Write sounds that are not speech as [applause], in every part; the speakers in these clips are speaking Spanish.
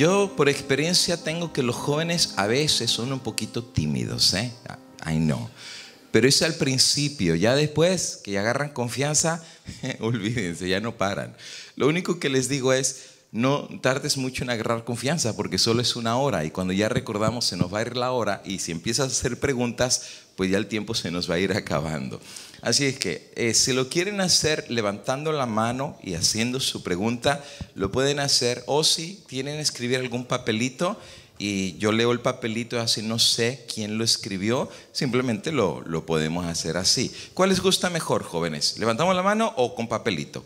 Yo por experiencia tengo que los jóvenes a veces son un poquito tímidos, ¿eh? Ay, no. Pero es al principio, ya después que agarran confianza, [laughs] olvídense, ya no paran. Lo único que les digo es, no tardes mucho en agarrar confianza porque solo es una hora y cuando ya recordamos se nos va a ir la hora y si empiezas a hacer preguntas, pues ya el tiempo se nos va a ir acabando. Así es que eh, si lo quieren hacer levantando la mano y haciendo su pregunta, lo pueden hacer o si tienen escribir algún papelito y yo leo el papelito así, no sé quién lo escribió, simplemente lo, lo podemos hacer así. ¿Cuál les gusta mejor, jóvenes? ¿Levantamos la mano o con papelito?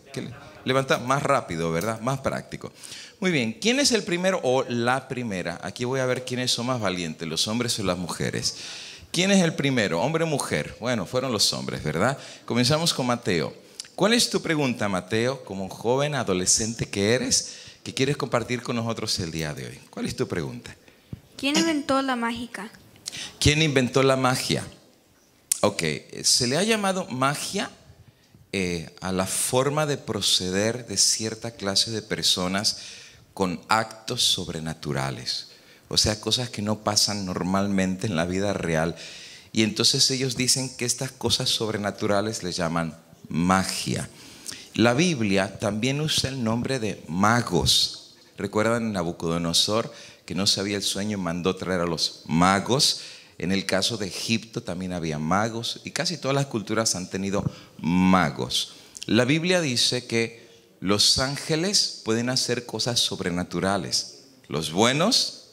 Levanta más rápido, ¿verdad? Más práctico. Muy bien, ¿quién es el primero o la primera? Aquí voy a ver quiénes son más valientes, los hombres o las mujeres. ¿Quién es el primero? ¿Hombre o mujer? Bueno, fueron los hombres, ¿verdad? Comenzamos con Mateo. ¿Cuál es tu pregunta, Mateo, como joven adolescente que eres, que quieres compartir con nosotros el día de hoy? ¿Cuál es tu pregunta? ¿Quién inventó la mágica? ¿Quién inventó la magia? Ok, eh, se le ha llamado magia eh, a la forma de proceder de cierta clase de personas con actos sobrenaturales. O sea, cosas que no pasan normalmente en la vida real. Y entonces ellos dicen que estas cosas sobrenaturales les llaman magia. La Biblia también usa el nombre de magos. ¿Recuerdan Nabucodonosor que no sabía el sueño y mandó traer a los magos? En el caso de Egipto también había magos y casi todas las culturas han tenido magos. La Biblia dice que los ángeles pueden hacer cosas sobrenaturales. Los buenos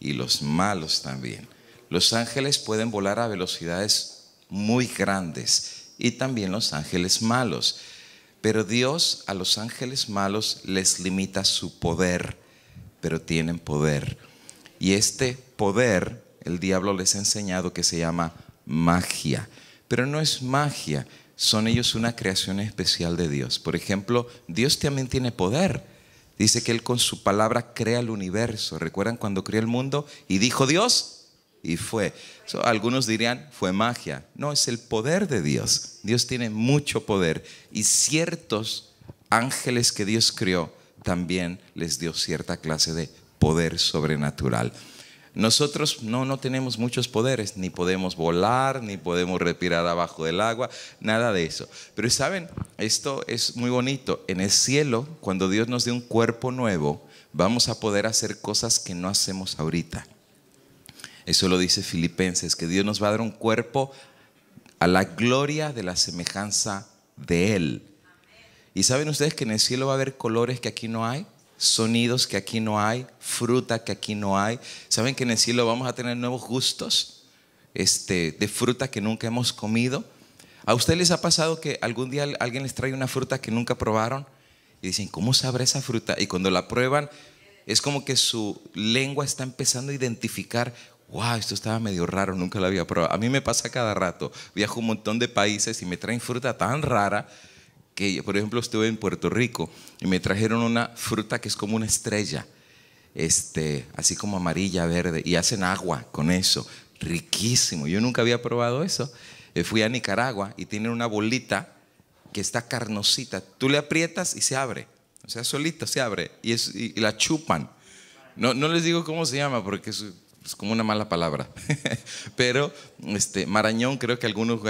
y los malos también. Los ángeles pueden volar a velocidades muy grandes y también los ángeles malos. Pero Dios a los ángeles malos les limita su poder, pero tienen poder. Y este poder el diablo les ha enseñado que se llama magia. Pero no es magia, son ellos una creación especial de Dios. Por ejemplo, Dios también tiene poder Dice que Él con su palabra crea el universo. ¿Recuerdan cuando creó el mundo y dijo Dios? Y fue. algunos dirían, fue magia. No, es el poder de Dios. Dios tiene mucho poder. Y ciertos ángeles que Dios crió, también les dio cierta clase de poder sobrenatural. Nosotros no, no tenemos muchos poderes, ni podemos volar, ni podemos respirar abajo del agua, nada de eso. Pero saben, esto es muy bonito. En el cielo, cuando Dios nos dé un cuerpo nuevo, vamos a poder hacer cosas que no hacemos ahorita. Eso lo dice Filipenses, que Dios nos va a dar un cuerpo a la gloria de la semejanza de Él. Y saben ustedes que en el cielo va a haber colores que aquí no hay sonidos que aquí no hay, fruta que aquí no hay. ¿Saben que en el cielo vamos a tener nuevos gustos este, de fruta que nunca hemos comido? ¿A ustedes les ha pasado que algún día alguien les trae una fruta que nunca probaron? Y dicen, ¿cómo sabrá esa fruta? Y cuando la prueban, es como que su lengua está empezando a identificar, wow, esto estaba medio raro, nunca la había probado. A mí me pasa cada rato, viajo un montón de países y me traen fruta tan rara por ejemplo, estuve en Puerto Rico y me trajeron una fruta que es como una estrella, este, así como amarilla, verde, y hacen agua con eso, riquísimo. Yo nunca había probado eso. Eh, fui a Nicaragua y tienen una bolita que está carnosita. Tú le aprietas y se abre. O sea, solito se abre y, la chupan. No, no les digo cómo se llama porque es es pues, como una mala palabra, [laughs] pero este, Marañón creo que algunos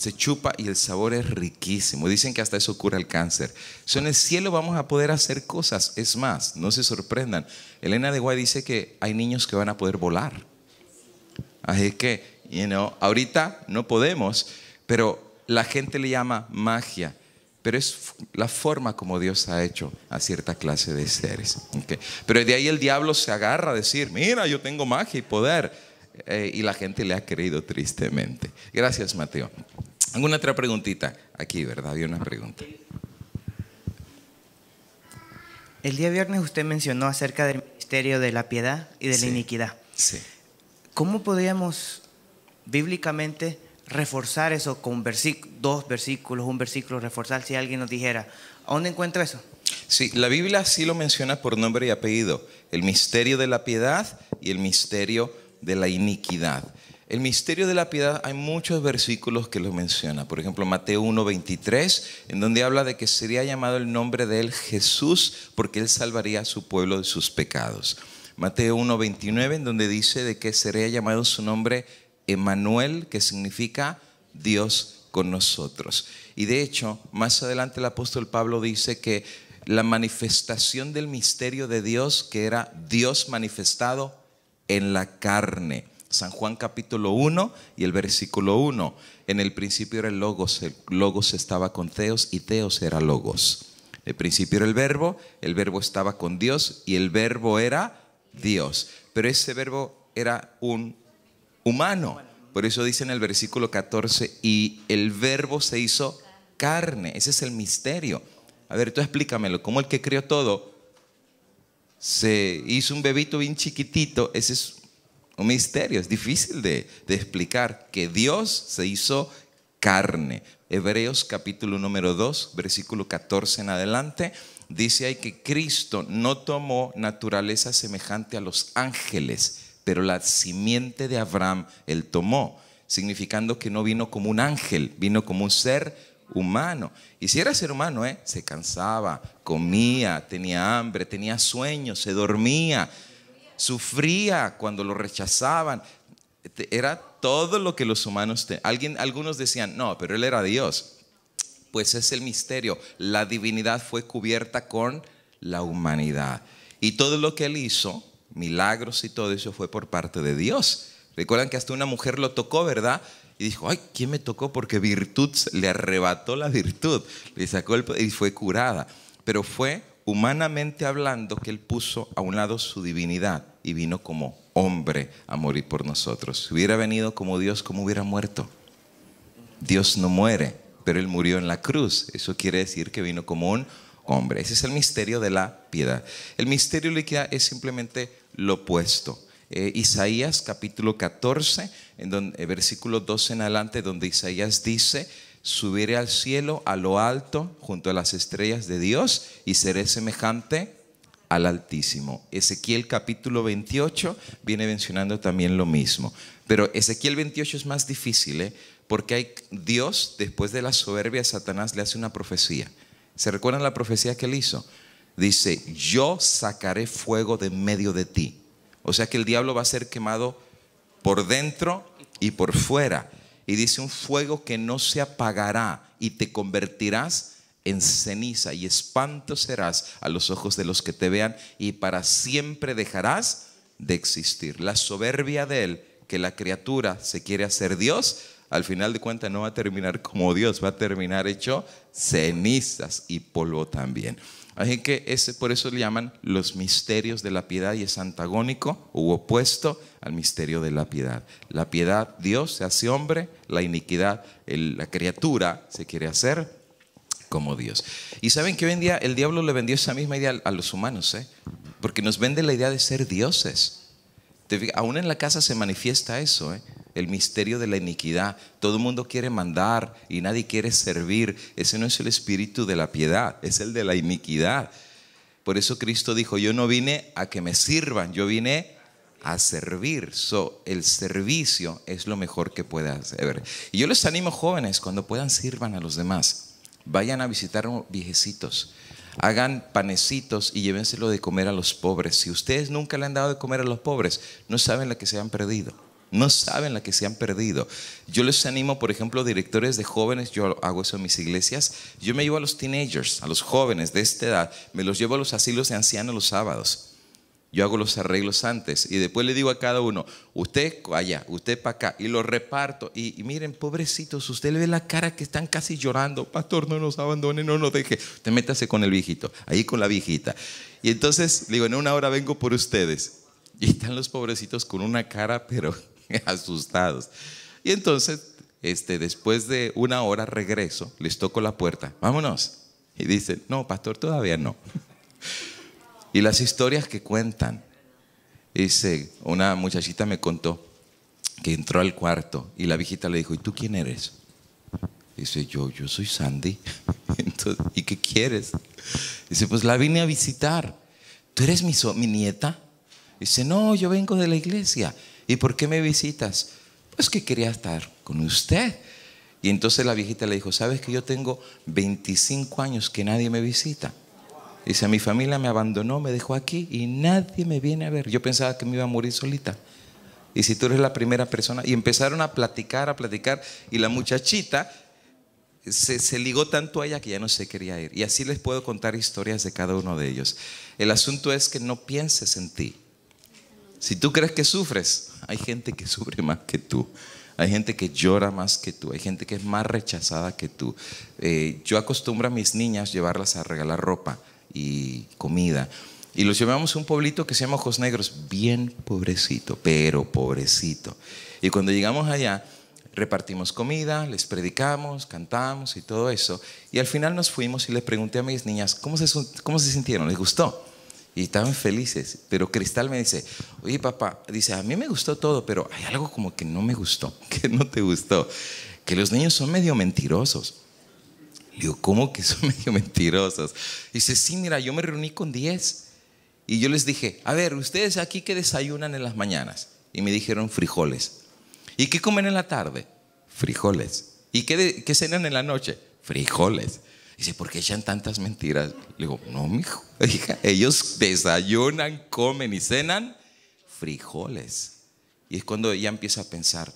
se chupa y el sabor es riquísimo. Dicen que hasta eso cura el cáncer. So, en el cielo vamos a poder hacer cosas, es más, no se sorprendan. Elena de Guay dice que hay niños que van a poder volar. Así que, you know, ahorita no podemos, pero la gente le llama magia pero es la forma como Dios ha hecho a cierta clase de seres. Pero de ahí el diablo se agarra a decir, mira, yo tengo magia y poder. Eh, y la gente le ha creído tristemente. Gracias, Mateo. ¿Alguna otra preguntita? Aquí, ¿verdad? Había una pregunta. El día viernes usted mencionó acerca del misterio de la piedad y de la iniquidad. Sí. ¿Cómo podríamos bíblicamente reforzar eso con dos versículos, un versículo, reforzar si alguien nos dijera, ¿a dónde encuentro eso? Sí, la Biblia sí lo menciona por nombre y apellido, el misterio de la piedad y el misterio de la iniquidad. El misterio de la piedad, hay muchos versículos que lo menciona. Por ejemplo, Mateo 1.23, en donde habla de que sería llamado el nombre de él Jesús, porque él salvaría a su pueblo de sus pecados. Mateo 1.29, en donde dice de que sería llamado su nombre Emanuel, que significa Dios con nosotros. Y de hecho, más adelante el apóstol Pablo dice que la manifestación del misterio de Dios, que era Dios manifestado en la carne. San Juan capítulo 1 y el versículo 1. En el principio era el logos, el logos estaba con Teos y Teos era logos. El principio era el verbo, el verbo estaba con Dios y el verbo era Dios. Pero ese verbo era un humano. Por eso dice en el versículo 14, y el verbo se hizo carne. Ese es el misterio. A ver, tú explícamelo. como el que creó todo se hizo un bebito bien chiquitito? Ese es un misterio. Es difícil de, de explicar que Dios se hizo carne. Hebreos capítulo número 2, versículo 14 en adelante. Dice ahí que Cristo no tomó naturaleza semejante a los ángeles pero la simiente de Abraham él tomó, significando que no vino como un ángel, vino como un ser humano. Y si era ser humano, ¿eh? se cansaba, comía, tenía hambre, tenía sueño, se dormía, sufría cuando lo rechazaban. Era todo lo que los humanos... Alguien, algunos decían, no, pero él era Dios. Pues es el misterio. La divinidad fue cubierta con la humanidad. Y todo lo que él hizo milagros y todo eso fue por parte de Dios. Recuerdan que hasta una mujer lo tocó, ¿verdad? Y dijo, ay, ¿quién me tocó? Porque virtud le arrebató la virtud, le sacó el y fue curada. Pero fue humanamente hablando que él puso a un lado su divinidad y vino como hombre a morir por nosotros. Si hubiera venido como Dios, ¿cómo hubiera muerto? Dios no muere, pero él murió en la cruz. Eso quiere decir que vino como un hombre. Ese es el misterio de la piedad. El misterio de la es simplemente lo opuesto. Eh, Isaías capítulo 14, en donde, eh, versículo 12 en adelante, donde Isaías dice, subiré al cielo, a lo alto, junto a las estrellas de Dios, y seré semejante al Altísimo. Ezequiel capítulo 28 viene mencionando también lo mismo. Pero Ezequiel 28 es más difícil, ¿eh? porque hay, Dios, después de la soberbia, Satanás le hace una profecía. ¿Se recuerdan la profecía que él hizo? dice, yo sacaré fuego de medio de ti. O sea que el diablo va a ser quemado por dentro y por fuera. Y dice, un fuego que no se apagará y te convertirás en ceniza y espanto serás a los ojos de los que te vean y para siempre dejarás de existir. La soberbia de él, que la criatura se quiere hacer Dios, al final de cuentas no va a terminar como Dios, va a terminar hecho cenizas y polvo también que ese, por eso le llaman los misterios de la piedad y es antagónico u opuesto al misterio de la piedad. La piedad, Dios se hace hombre, la iniquidad, la criatura se quiere hacer como Dios. Y saben que hoy en día el diablo le vendió esa misma idea a los humanos, ¿eh? porque nos vende la idea de ser dioses. Aún en la casa se manifiesta eso. ¿eh? el misterio de la iniquidad. Todo el mundo quiere mandar y nadie quiere servir. Ese no es el espíritu de la piedad, es el de la iniquidad. Por eso Cristo dijo, yo no vine a que me sirvan, yo vine a servir. So, el servicio es lo mejor que puede hacer. Y yo les animo jóvenes, cuando puedan sirvan a los demás. Vayan a visitar viejecitos. Hagan panecitos y llévenselo de comer a los pobres. Si ustedes nunca le han dado de comer a los pobres, no saben la que se han perdido. No saben la que se han perdido. Yo les animo, por ejemplo, directores de jóvenes, yo hago eso en mis iglesias, yo me llevo a los teenagers, a los jóvenes de esta edad, me los llevo a los asilos de ancianos los sábados. Yo hago los arreglos antes y después le digo a cada uno, usted vaya, usted para acá, y lo reparto. Y, y, miren, pobrecitos, usted le ve la cara que están casi llorando, pastor, no nos abandone, no nos deje. Usted métase con el viejito, ahí con la viejita. Y entonces, digo, en una hora vengo por ustedes. Y están los pobrecitos con una cara, pero [laughs] asustados. Y entonces, este, después de una hora regreso, les toco la puerta, vámonos. Y dicen, no, pastor, todavía no. [laughs] y las historias que cuentan, dice, una muchachita me contó que entró al cuarto y la viejita le dijo, ¿y tú quién eres? Dice, yo, yo soy Sandy. [laughs] Entonces, ¿Y qué quieres? Dice, pues la vine a visitar. ¿Tú eres mi, mi nieta? Dice, no, yo vengo de la iglesia. ¿Y por qué me visitas? Pues que quería estar con usted. Y entonces la viejita le dijo, ¿sabes que yo tengo 25 años que nadie me visita? Dice, mi familia me abandonó, me dejó aquí y nadie me viene a ver. Yo pensaba que me iba a morir solita. Y si tú eres la primera persona, y empezaron a platicar, a platicar, y la muchachita se, se, ligó tanto a ella que ya no se quería ir. Y así les puedo contar historias de cada uno de ellos. El asunto es que no pienses en ti, si tú crees que sufres, hay gente que sufre más que tú. Hay gente que llora más que tú, hay gente que es más rechazada que tú. Eh, yo acostumbro a mis niñas llevarlas a regalar ropa y comida. Y los llevamos a un pueblito que se llama Ojos Negros, bien pobrecito, pero pobrecito. Y cuando llegamos allá, repartimos comida, les predicamos, cantamos y todo eso. Y al final nos fuimos y les pregunté a mis niñas, ¿cómo se, cómo se sintieron? ¿Les gustó? y estaban felices. Pero Cristal me dice, oye papá, dice, a mí me gustó todo, pero hay algo como que no me gustó, [laughs] que no te gustó, que los niños son medio mentirosos. Le digo, ¿cómo que son [laughs] medio mentirosos? Dice, sí, mira, yo me reuní con 10 y yo les dije, a ver, ustedes aquí que desayunan en las mañanas. Y me dijeron frijoles. ¿Y qué comen en la tarde? Frijoles. ¿Y qué, qué cenan en la noche? Frijoles. Dice, ¿por qué echan tantas mentiras? Le digo, no, mijo. [laughs] Hija, ellos desayunan, comen y cenan frijoles. Y es cuando ella empieza a pensar,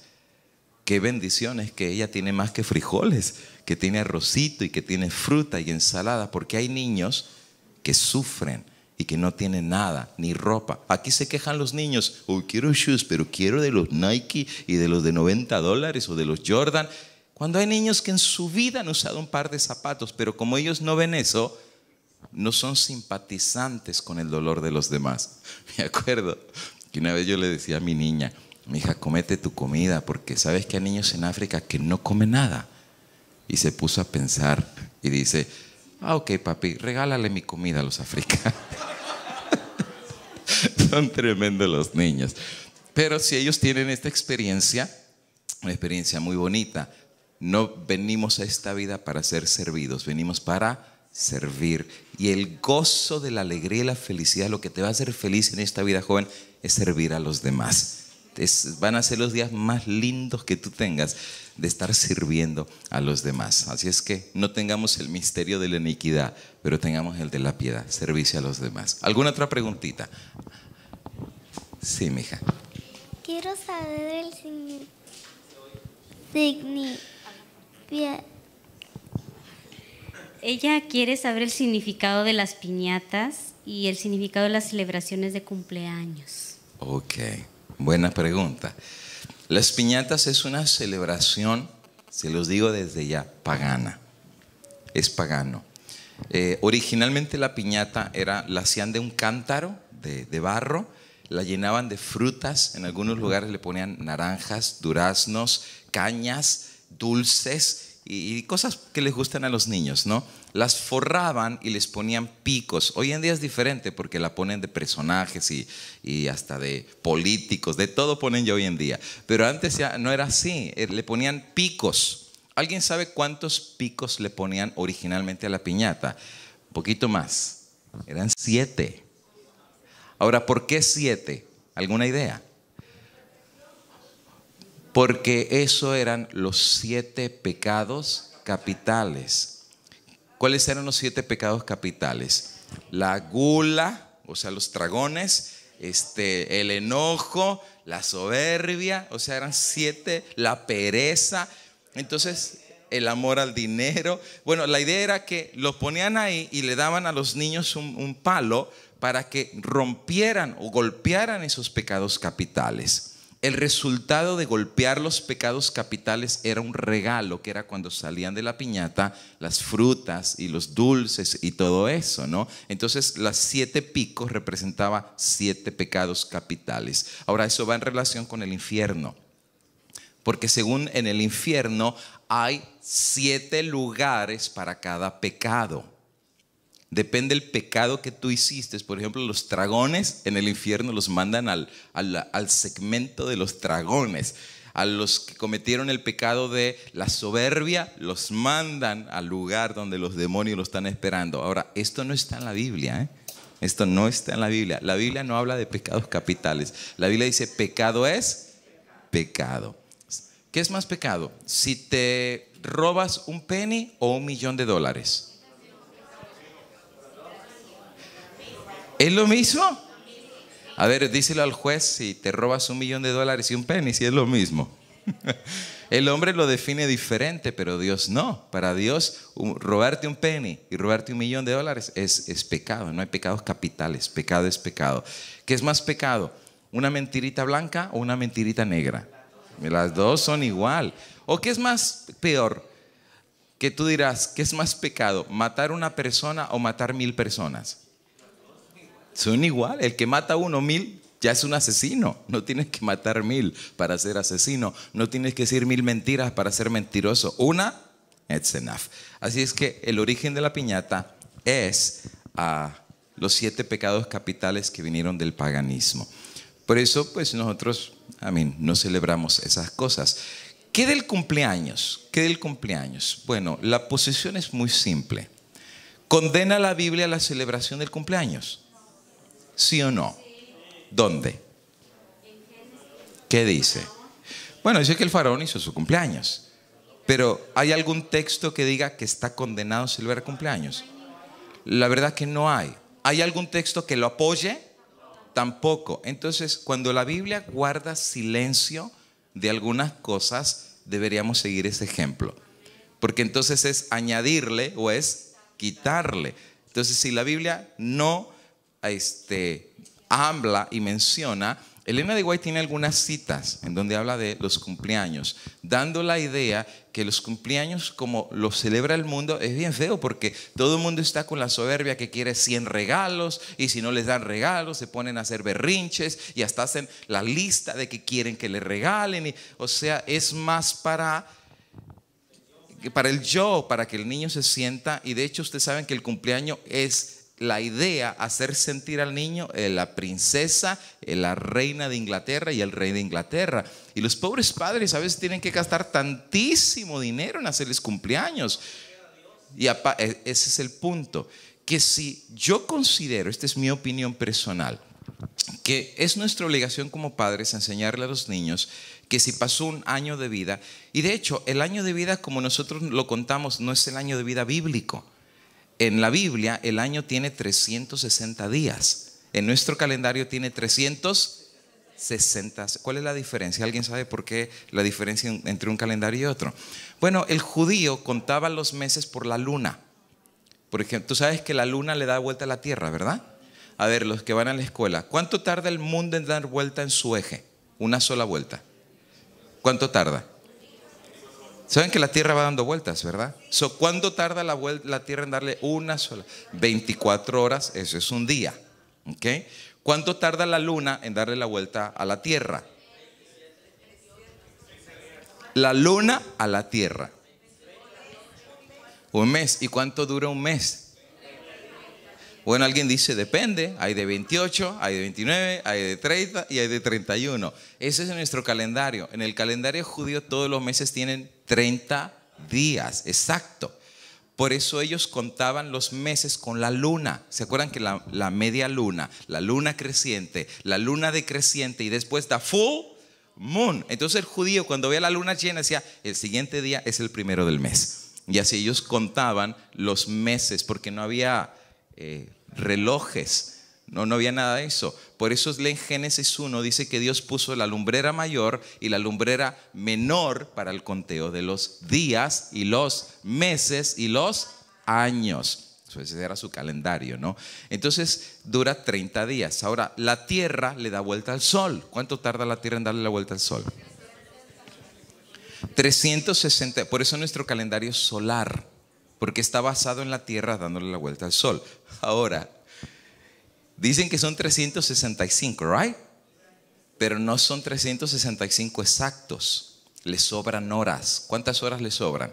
qué bendiciones que ella tiene más que frijoles, que tiene arrocito y que tiene fruta y ensalada, porque hay niños que sufren y que no tienen nada, ni ropa. Aquí se quejan los niños, oh, quiero shoes, pero quiero de los Nike y de los de 90 dólares o de los Jordan. Cuando hay niños que en su vida han usado un par de zapatos, pero como ellos no ven eso, no son simpatizantes con el dolor de los demás. [laughs] Me acuerdo que una vez yo le decía a mi niña, mi hija, comete tu comida, porque sabes que hay niños en África que no comen nada. Y se puso a pensar y dice, ah, ok, papi, regálale mi comida a los africanos. [laughs] son tremendos los niños. Pero si ellos tienen esta experiencia, una experiencia muy bonita, no venimos a esta vida para ser servidos, venimos para servir. Y el gozo de la alegría y la felicidad, lo que te va a hacer feliz en esta vida joven, es servir a los demás. van a ser los días más lindos que tú tengas de estar sirviendo a los demás. Así es que no tengamos el misterio de la iniquidad, pero tengamos el de la piedad, servicio a los demás. ¿Alguna otra preguntita? Sí, mija. Quiero saber el signo ella quiere saber el significado de las piñatas y el significado de las celebraciones de cumpleaños. Ok, buena pregunta. Las piñatas es una celebración, se los digo desde ya, pagana. Es pagano. Eh, originalmente la piñata era, la hacían de un cántaro de barro, la llenaban de frutas, en algunos lugares le ponían naranjas, duraznos, cañas, dulces y, cosas que les gustan a los niños, ¿no? Las forraban y les ponían picos. Hoy en día es diferente porque la ponen de personajes y, y hasta de políticos, de todo ponen ya hoy en día. Pero antes ya no era así, eh, le ponían picos. ¿Alguien sabe cuántos picos le ponían originalmente a la piñata? Un poquito más. Eran siete. Ahora, ¿por qué siete? ¿Alguna idea? porque eso eran los siete pecados capitales. ¿Cuáles eran los siete pecados capitales? La gula, o sea, los tragones, este, el enojo, la soberbia, o sea, eran siete, la pereza. Entonces, el amor al dinero. Bueno, la idea era que los ponían ahí y le daban a los niños un palo para que rompieran o golpearan esos pecados capitales. El resultado de golpear los pecados capitales era un regalo, que era cuando salían de la piñata las frutas y los dulces y todo eso, ¿no? Entonces, las siete picos representaba siete pecados capitales. Ahora, eso va en relación con el infierno. Porque según en el infierno hay siete lugares para cada pecado. Depende del pecado que tú hiciste. Por ejemplo, los dragones en el infierno los mandan al, segmento de los dragones a los que cometieron el pecado de la soberbia, los mandan al lugar donde los demonios lo están esperando. Ahora, esto no está en la Biblia, ¿eh? Esto no está en la Biblia. La Biblia no habla de pecados capitales. La Biblia dice, pecado es pecado. ¿Qué es más pecado? Si te robas un penny o un millón de dólares. ¿Es lo mismo? A ver, díselo al juez si te robas un millón de dólares y un penny, si es lo mismo. [laughs] El hombre lo define diferente, pero Dios no. Para Dios, robarte un penny y robarte un millón de dólares es, pecado. No hay pecados capitales. Pecado es pecado. ¿Qué es más pecado? ¿Una mentirita blanca o una mentirita negra? Las dos son igual. ¿O qué es más peor? Que tú dirás, ¿qué es más pecado? ¿Matar una persona o matar mil personas? Son igual. El que mata uno mil ya es un asesino. No tienes que matar mil para ser asesino. No tienes que decir mil mentiras para ser mentiroso. Una, it's enough. Así es que el origen de la piñata es a ah, los siete pecados capitales que vinieron del paganismo. Por eso, pues nosotros, amén, no celebramos esas cosas. ¿Qué del cumpleaños? ¿Qué del cumpleaños? Bueno, la posición es muy simple. ¿Condena la Biblia a la celebración del cumpleaños? ¿Sí o no? ¿Dónde? ¿Qué dice? Bueno, dice que el faraón hizo su cumpleaños. Pero ¿hay algún texto que diga que está condenado a celebrar cumpleaños? La verdad que no hay. ¿Hay algún texto que lo apoye? Tampoco. Entonces, cuando la Biblia guarda silencio de algunas cosas, deberíamos seguir ese ejemplo. Porque entonces es añadirle o es quitarle. Entonces, si la Biblia no este, habla y menciona, Elena de Guay tiene algunas citas en donde habla de los cumpleaños, dando la idea que los cumpleaños como los celebra el mundo es bien feo porque todo el mundo está con la soberbia que quiere 100 regalos y si no les dan regalos se ponen a hacer berrinches y hasta hacen la lista de que quieren que le regalen. o sea, es más para para el yo, para que el niño se sienta y de hecho ustedes saben que el cumpleaños es la idea hacer sentir al niño eh, la princesa, eh, la reina de Inglaterra y el rey de Inglaterra. Y los pobres padres a veces tienen que gastar tantísimo dinero en hacerles cumpleaños. Y e, ese es el punto, que si yo considero, esta es mi opinión personal, que es nuestra obligación como padres enseñarle a los niños que si pasó un año de vida, y de hecho el año de vida como nosotros lo contamos no es el año de vida bíblico, en la Biblia el año tiene 360 días. En nuestro calendario tiene 360. ¿Cuál es la diferencia? ¿Alguien sabe por qué la diferencia entre un calendario y otro? Bueno, el judío contaba los meses por la luna. Por ejemplo, tú sabes que la luna le da vuelta a la Tierra, ¿verdad? A ver, los que van a la escuela, ¿cuánto tarda el mundo en dar vuelta en su eje? Una sola vuelta. ¿Cuánto tarda? Saben que la Tierra va dando vueltas, ¿verdad? ¿Cuánto tarda la, Tierra en darle una sola? 24 horas, eso es un día. ¿okay? ¿Cuánto tarda la Luna en darle la vuelta a la Tierra? La Luna a la Tierra. Un mes. ¿Y cuánto dura un mes? Bueno, alguien dice, depende, hay de 28, hay de 29, hay de 30 y hay de 31. Ese es nuestro calendario. En el calendario judío todos los meses tienen 30 días, exacto. Por eso ellos contaban los meses con la luna. ¿Se acuerdan que la, media luna, la luna creciente, la luna decreciente y después da full moon? Entonces el judío cuando veía la luna llena decía, el siguiente día es el primero del mes. Y así ellos contaban los meses porque no había eh, relojes no, no había nada de eso. Por eso en Génesis 1 dice que Dios puso la lumbrera mayor y la lumbrera menor para el conteo de los días y los meses y los años. Ese era su calendario, ¿no? Entonces dura 30 días. Ahora, la Tierra le da vuelta al Sol. ¿Cuánto tarda la Tierra en darle la vuelta al Sol? 360. Por eso nuestro calendario es solar, porque está basado en la Tierra dándole la vuelta al Sol. Ahora, Dicen que son 365, ¿right? Pero no son 365 exactos. Les sobran horas. ¿Cuántas horas le sobran?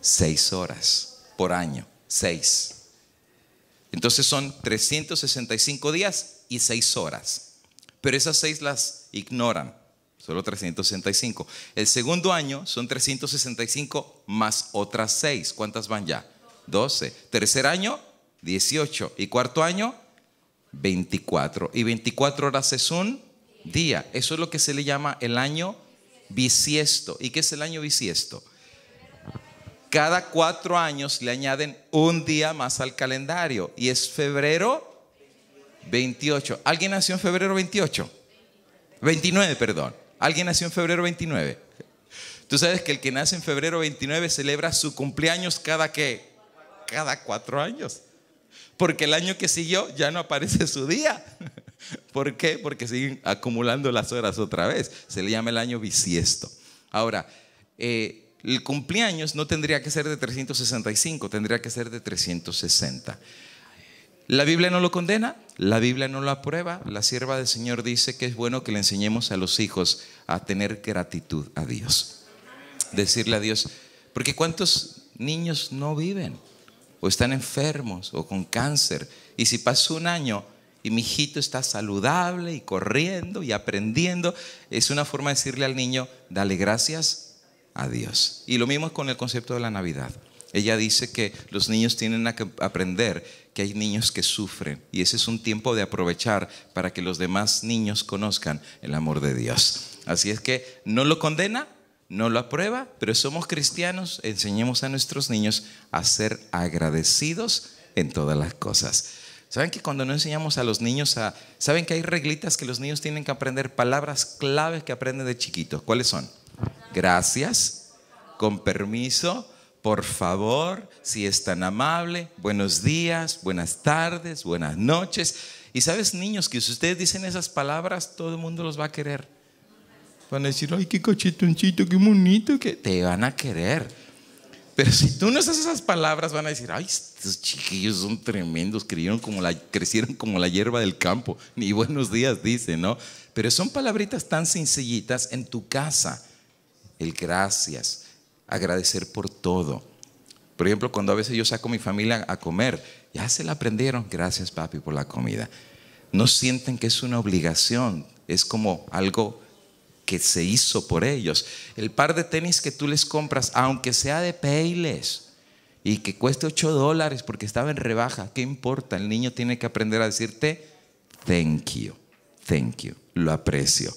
Seis horas por año. Seis. Entonces son 365 días y seis horas. Pero esas seis las ignoran. Solo 365. El segundo año son 365 más otras seis. ¿Cuántas van ya? 12. Tercer año, 18. Y cuarto año, 24. Y 24 horas es un día. Eso es lo que se le llama el año bisiesto. ¿Y qué es el año bisiesto? Cada cuatro años le añaden un día más al calendario. Y es febrero 28. ¿Alguien nació en febrero 28? 29, perdón. ¿Alguien nació en febrero 29? Tú sabes que el que nace en febrero 29 celebra su cumpleaños cada que Cada cuatro años porque el año que siguió ya no aparece su día. [laughs] ¿Por qué? Porque siguen acumulando las horas otra vez. Se le llama el año bisiesto. Ahora, eh, el cumpleaños no tendría que ser de 365, tendría que ser de 360. ¿La Biblia no lo condena? La Biblia no lo aprueba. La sierva del Señor dice que es bueno que le enseñemos a los hijos a tener gratitud a Dios. Decirle a Dios, porque ¿cuántos niños no viven? o están enfermos o con cáncer. Y si pasó un año y mi hijito está saludable y corriendo y aprendiendo, es una forma de decirle al niño, dale gracias a Dios. Y lo mismo es con el concepto de la Navidad. Ella dice que los niños tienen que aprender que hay niños que sufren y ese es un tiempo de aprovechar para que los demás niños conozcan el amor de Dios. Así es que no lo condena, no lo aprueba, pero somos cristianos, enseñemos a nuestros niños a ser agradecidos en todas las cosas. ¿Saben que cuando no enseñamos a los niños a... ¿Saben que hay reglitas que los niños tienen que aprender? Palabras claves que aprenden de chiquitos. ¿Cuáles son? Gracias, con permiso, por favor, si es tan amable, buenos días, buenas tardes, buenas noches. Y sabes, niños, que si ustedes dicen esas palabras, todo el mundo los va a querer. Van a decir, ay, qué cachetoncito, qué bonito, que te van a querer. Pero si tú no haces esas palabras, van a decir, ay, estos chiquillos son tremendos, como la, crecieron como la hierba del campo, ni buenos días dicen, ¿no? Pero son palabritas tan sencillitas en tu casa. El gracias, agradecer por todo. Por ejemplo, cuando a veces yo saco a mi familia a comer, ya se la aprendieron, gracias papi por la comida. No sienten que es una obligación, es como algo que se hizo por ellos. El par de tenis que tú les compras, aunque sea de peiles y que cueste 8 dólares porque estaba en rebaja, ¿qué importa? El niño tiene que aprender a decirte, thank you, thank you, lo aprecio.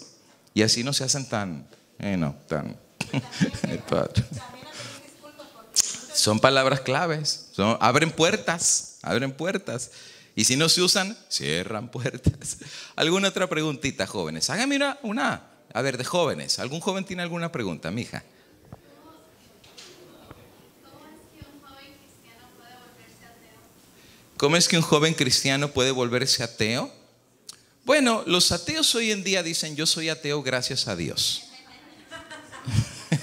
Y así no se hacen tan, eh, no, tan... [laughs] son palabras claves, abren puertas, abren puertas. Y si no se usan, cierran puertas. [laughs] ¿Alguna otra preguntita, jóvenes? Háganme una, una a ver, de jóvenes. ¿Algún joven tiene alguna pregunta, mija? ¿Cómo es que un joven cristiano puede volverse ateo? Bueno, los ateos hoy en día dicen yo soy ateo gracias a Dios.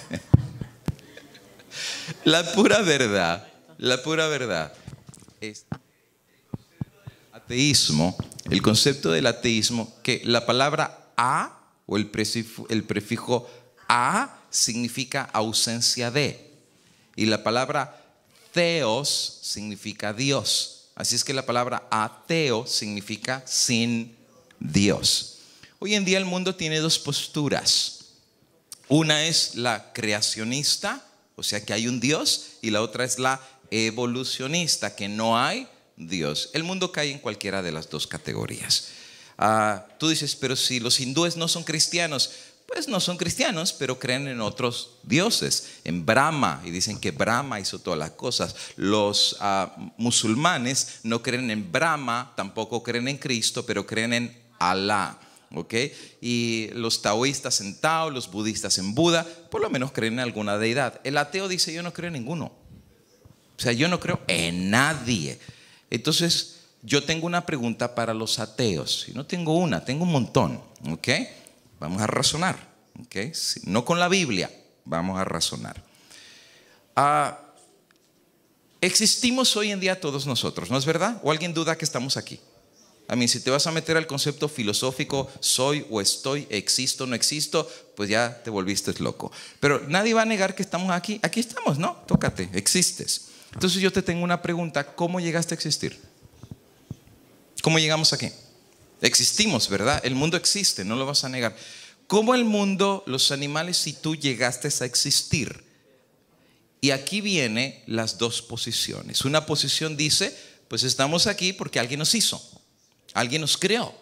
[laughs] la pura verdad, la pura verdad. Es ateísmo, el concepto del ateísmo, que la palabra a o el prefijo, el prefijo a significa ausencia de. Y la palabra teos significa Dios. Así es que la palabra ateo significa sin Dios. Hoy en día el mundo tiene dos posturas. Una es la creacionista, o sea que hay un Dios, y la otra es la evolucionista, que no hay Dios. El mundo cae en cualquiera de las dos categorías tú dices, pero si los hindúes no son cristianos, pues no son cristianos, pero creen en otros dioses, en Brahma, y dicen que Brahma hizo todas las cosas. Los ah, musulmanes no creen en Brahma, tampoco creen en Cristo, pero creen en Alá. Y los taoístas en Tao, los budistas en Buda, por lo menos creen en alguna deidad. El ateo dice, yo no creo en ninguno. O sea, yo no creo en nadie. Entonces, yo tengo una pregunta para los ateos. si no tengo una, tengo un montón. ¿Ok? Vamos a razonar. ¿Ok? No con la Biblia, vamos a razonar. Ah, existimos hoy en día todos nosotros, ¿no es verdad? ¿O alguien duda que estamos aquí? A mí, si te vas a meter al concepto filosófico, soy o estoy, existo, o no existo, pues ya te volviste loco. Pero nadie va a negar que estamos aquí. Aquí estamos, ¿no? Tócate, existes. Entonces yo te tengo una pregunta, ¿cómo llegaste a existir? ¿Cómo llegamos aquí? Existimos, ¿verdad? El mundo existe, no lo vas a negar. ¿Cómo el mundo, los animales y tú llegaste a existir? Y aquí vienen las dos posiciones. Una posición dice, pues estamos aquí porque alguien nos hizo, alguien nos creó.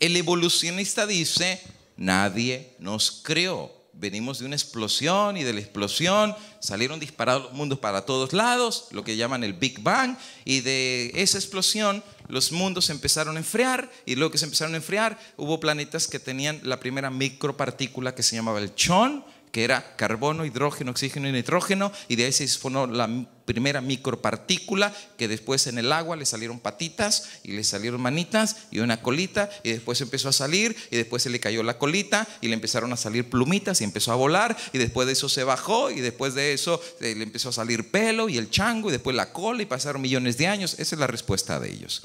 El evolucionista dice, nadie nos creó venimos de una explosión y de la explosión salieron disparados mundos para todos lados, lo que llaman el Big Bang, y de esa explosión los mundos empezaron a enfriar y luego que se empezaron a enfriar hubo planetas que tenían la primera micropartícula que se llamaba el chon, que era carbono, hidrógeno, oxígeno y nitrógeno, y de ahí se formó la primera micropartícula que después en el agua le salieron patitas y le salieron manitas y una colita y después empezó a salir y después se le cayó la colita y le empezaron a salir plumitas y empezó a volar y después de eso se bajó y después de eso eh, le empezó a salir pelo y el chango y después la cola y pasaron millones de años. Esa es la respuesta de ellos.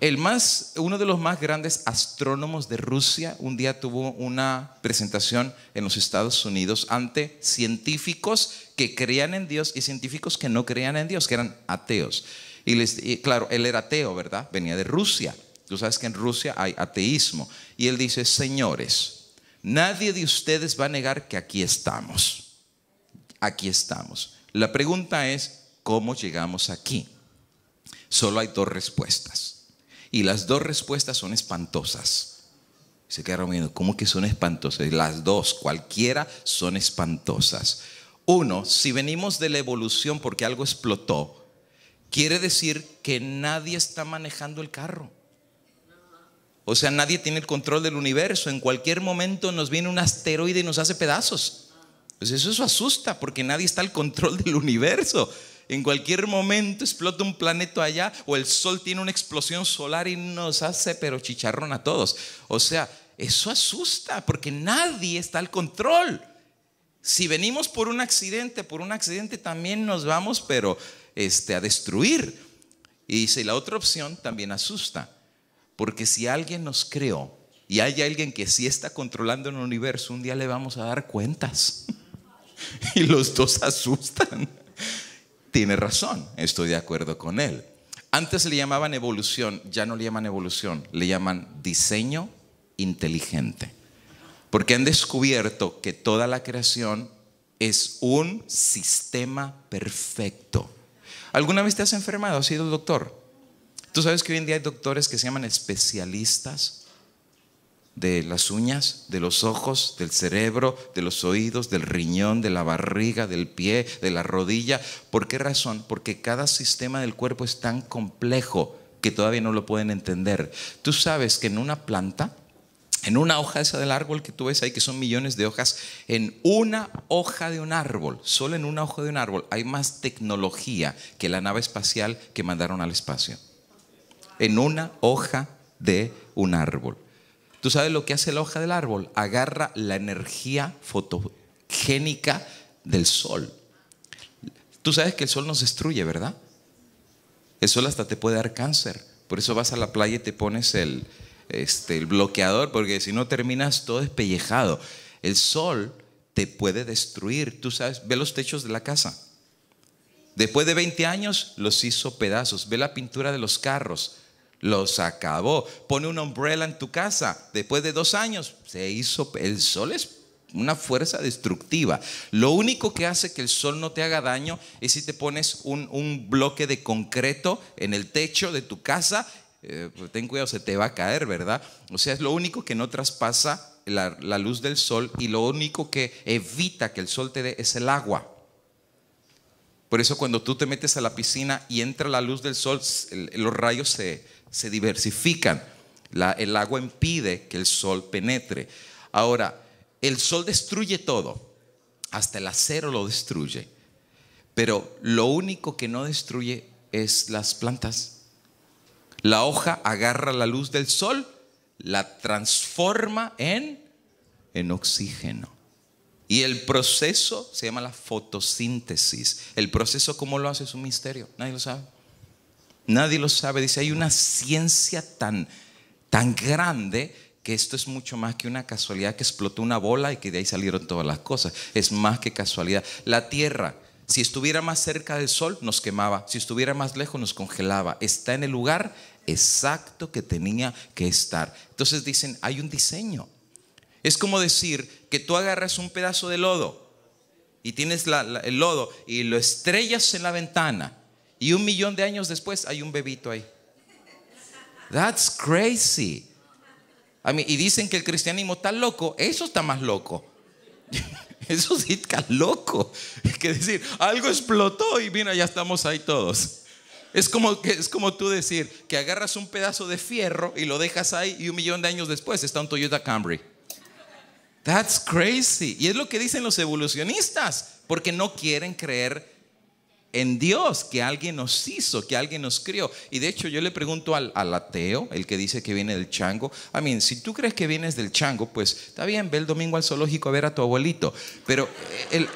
El más, uno de los más grandes astrónomos de Rusia un día tuvo una presentación en los Estados Unidos ante científicos que creían en Dios y científicos que no creían en Dios, que eran ateos. Y, les, claro, él era ateo, ¿verdad? Venía de Rusia. Tú sabes que en Rusia hay ateísmo. Y él dice, señores, nadie de ustedes va a negar que aquí estamos. Aquí estamos. La pregunta es, ¿cómo llegamos aquí? Solo hay dos respuestas. Y las dos respuestas son espantosas. Se quedaron viendo, ¿cómo que son espantosas? Las dos, cualquiera, son espantosas. Uno, si venimos de la evolución porque algo explotó, quiere decir que nadie está manejando el carro. O sea, nadie tiene el control del universo. En cualquier momento nos viene un asteroide y nos hace pedazos. Pues eso, eso asusta porque nadie está al control del universo. En cualquier momento explota un planeta allá o el sol tiene una explosión solar y nos hace pero chicharrón a todos. O sea, eso asusta porque nadie está al control. Si venimos por un accidente, por un accidente también nos vamos, pero este, a destruir. Y si la otra opción también asusta, porque si alguien nos creó y hay alguien que sí está controlando el universo, un día le vamos a dar cuentas. [laughs] y los dos asustan. Tiene razón, estoy de acuerdo con él. Antes le llamaban evolución, ya no le llaman evolución, le llaman diseño inteligente. Porque han descubierto que toda la creación es un sistema perfecto. ¿Alguna vez te has enfermado? ¿Has sido doctor? ¿Tú sabes que hoy en día hay doctores que se llaman especialistas de las uñas, de los ojos, del cerebro, de los oídos, del riñón, de la barriga, del pie, de la rodilla. ¿Por qué razón? Porque cada sistema del cuerpo es tan complejo que todavía no lo pueden entender. Tú sabes que en una planta en una hoja esa del árbol que tú ves ahí, que son millones de hojas, en una hoja de un árbol, solo en una hoja de un árbol, hay más tecnología que la nave espacial que mandaron al espacio. En una hoja de un árbol. ¿Tú sabes lo que hace la hoja del árbol? Agarra la energía fotogénica del sol. Tú sabes que el sol nos destruye, ¿verdad? El sol hasta te puede dar cáncer. Por eso vas a la playa y te pones el, este, el bloqueador, porque si no terminas todo despellejado. El sol te puede destruir. Tú sabes, ve los techos de la casa. Después de 20 años los hizo pedazos. Ve la pintura de los carros. Los acabó. Pone una umbrella en tu casa. Después de dos años se hizo. El sol es una fuerza destructiva. Lo único que hace que el sol no te haga daño es si te pones un, un, bloque de concreto en el techo de tu casa eh, pues, ten cuidado, se te va a caer, ¿verdad? O sea, es lo único que no traspasa la, luz del sol y lo único que evita que el sol te dé es el agua. Por eso cuando tú te metes a la piscina y entra la luz del sol, los rayos se, diversifican. el agua impide que el sol penetre. Ahora, el sol destruye todo, hasta el acero lo destruye, pero lo único que no destruye es las plantas. La hoja agarra la luz del sol, la transforma en, en oxígeno. Y el proceso se llama la fotosíntesis. El proceso, ¿cómo lo hace? Es un misterio. Nadie lo sabe. Nadie lo sabe. Dice, hay una ciencia tan, tan grande que esto es mucho más que una casualidad que explotó una bola y que de ahí salieron todas las cosas. Es más que casualidad. La Tierra, si estuviera más cerca del Sol, nos quemaba. Si estuviera más lejos, nos congelaba. Está en el lugar exacto que tenía que estar. Entonces dicen, hay un diseño. Es como decir que tú agarras un pedazo de lodo y tienes el lodo y lo estrellas en la ventana y un millón de años después hay un bebito ahí. That's crazy. y dicen que el cristianismo está loco. Eso está más loco. [laughs] Eso sí está loco. [laughs] Es que decir, algo explotó y mira, ya estamos ahí todos. Es como, es como tú decir que agarras un pedazo de fierro y lo dejas ahí y un millón de años después está un Toyota Camry. That's crazy. Y es lo que dicen los evolucionistas, porque no quieren creer en Dios, que alguien nos hizo, que alguien nos crió. Y de hecho yo le pregunto al, ateo, el que dice que viene del chango, a mí, si tú crees que vienes del chango, pues está bien, ve el domingo al zoológico a ver a tu abuelito, pero eh, el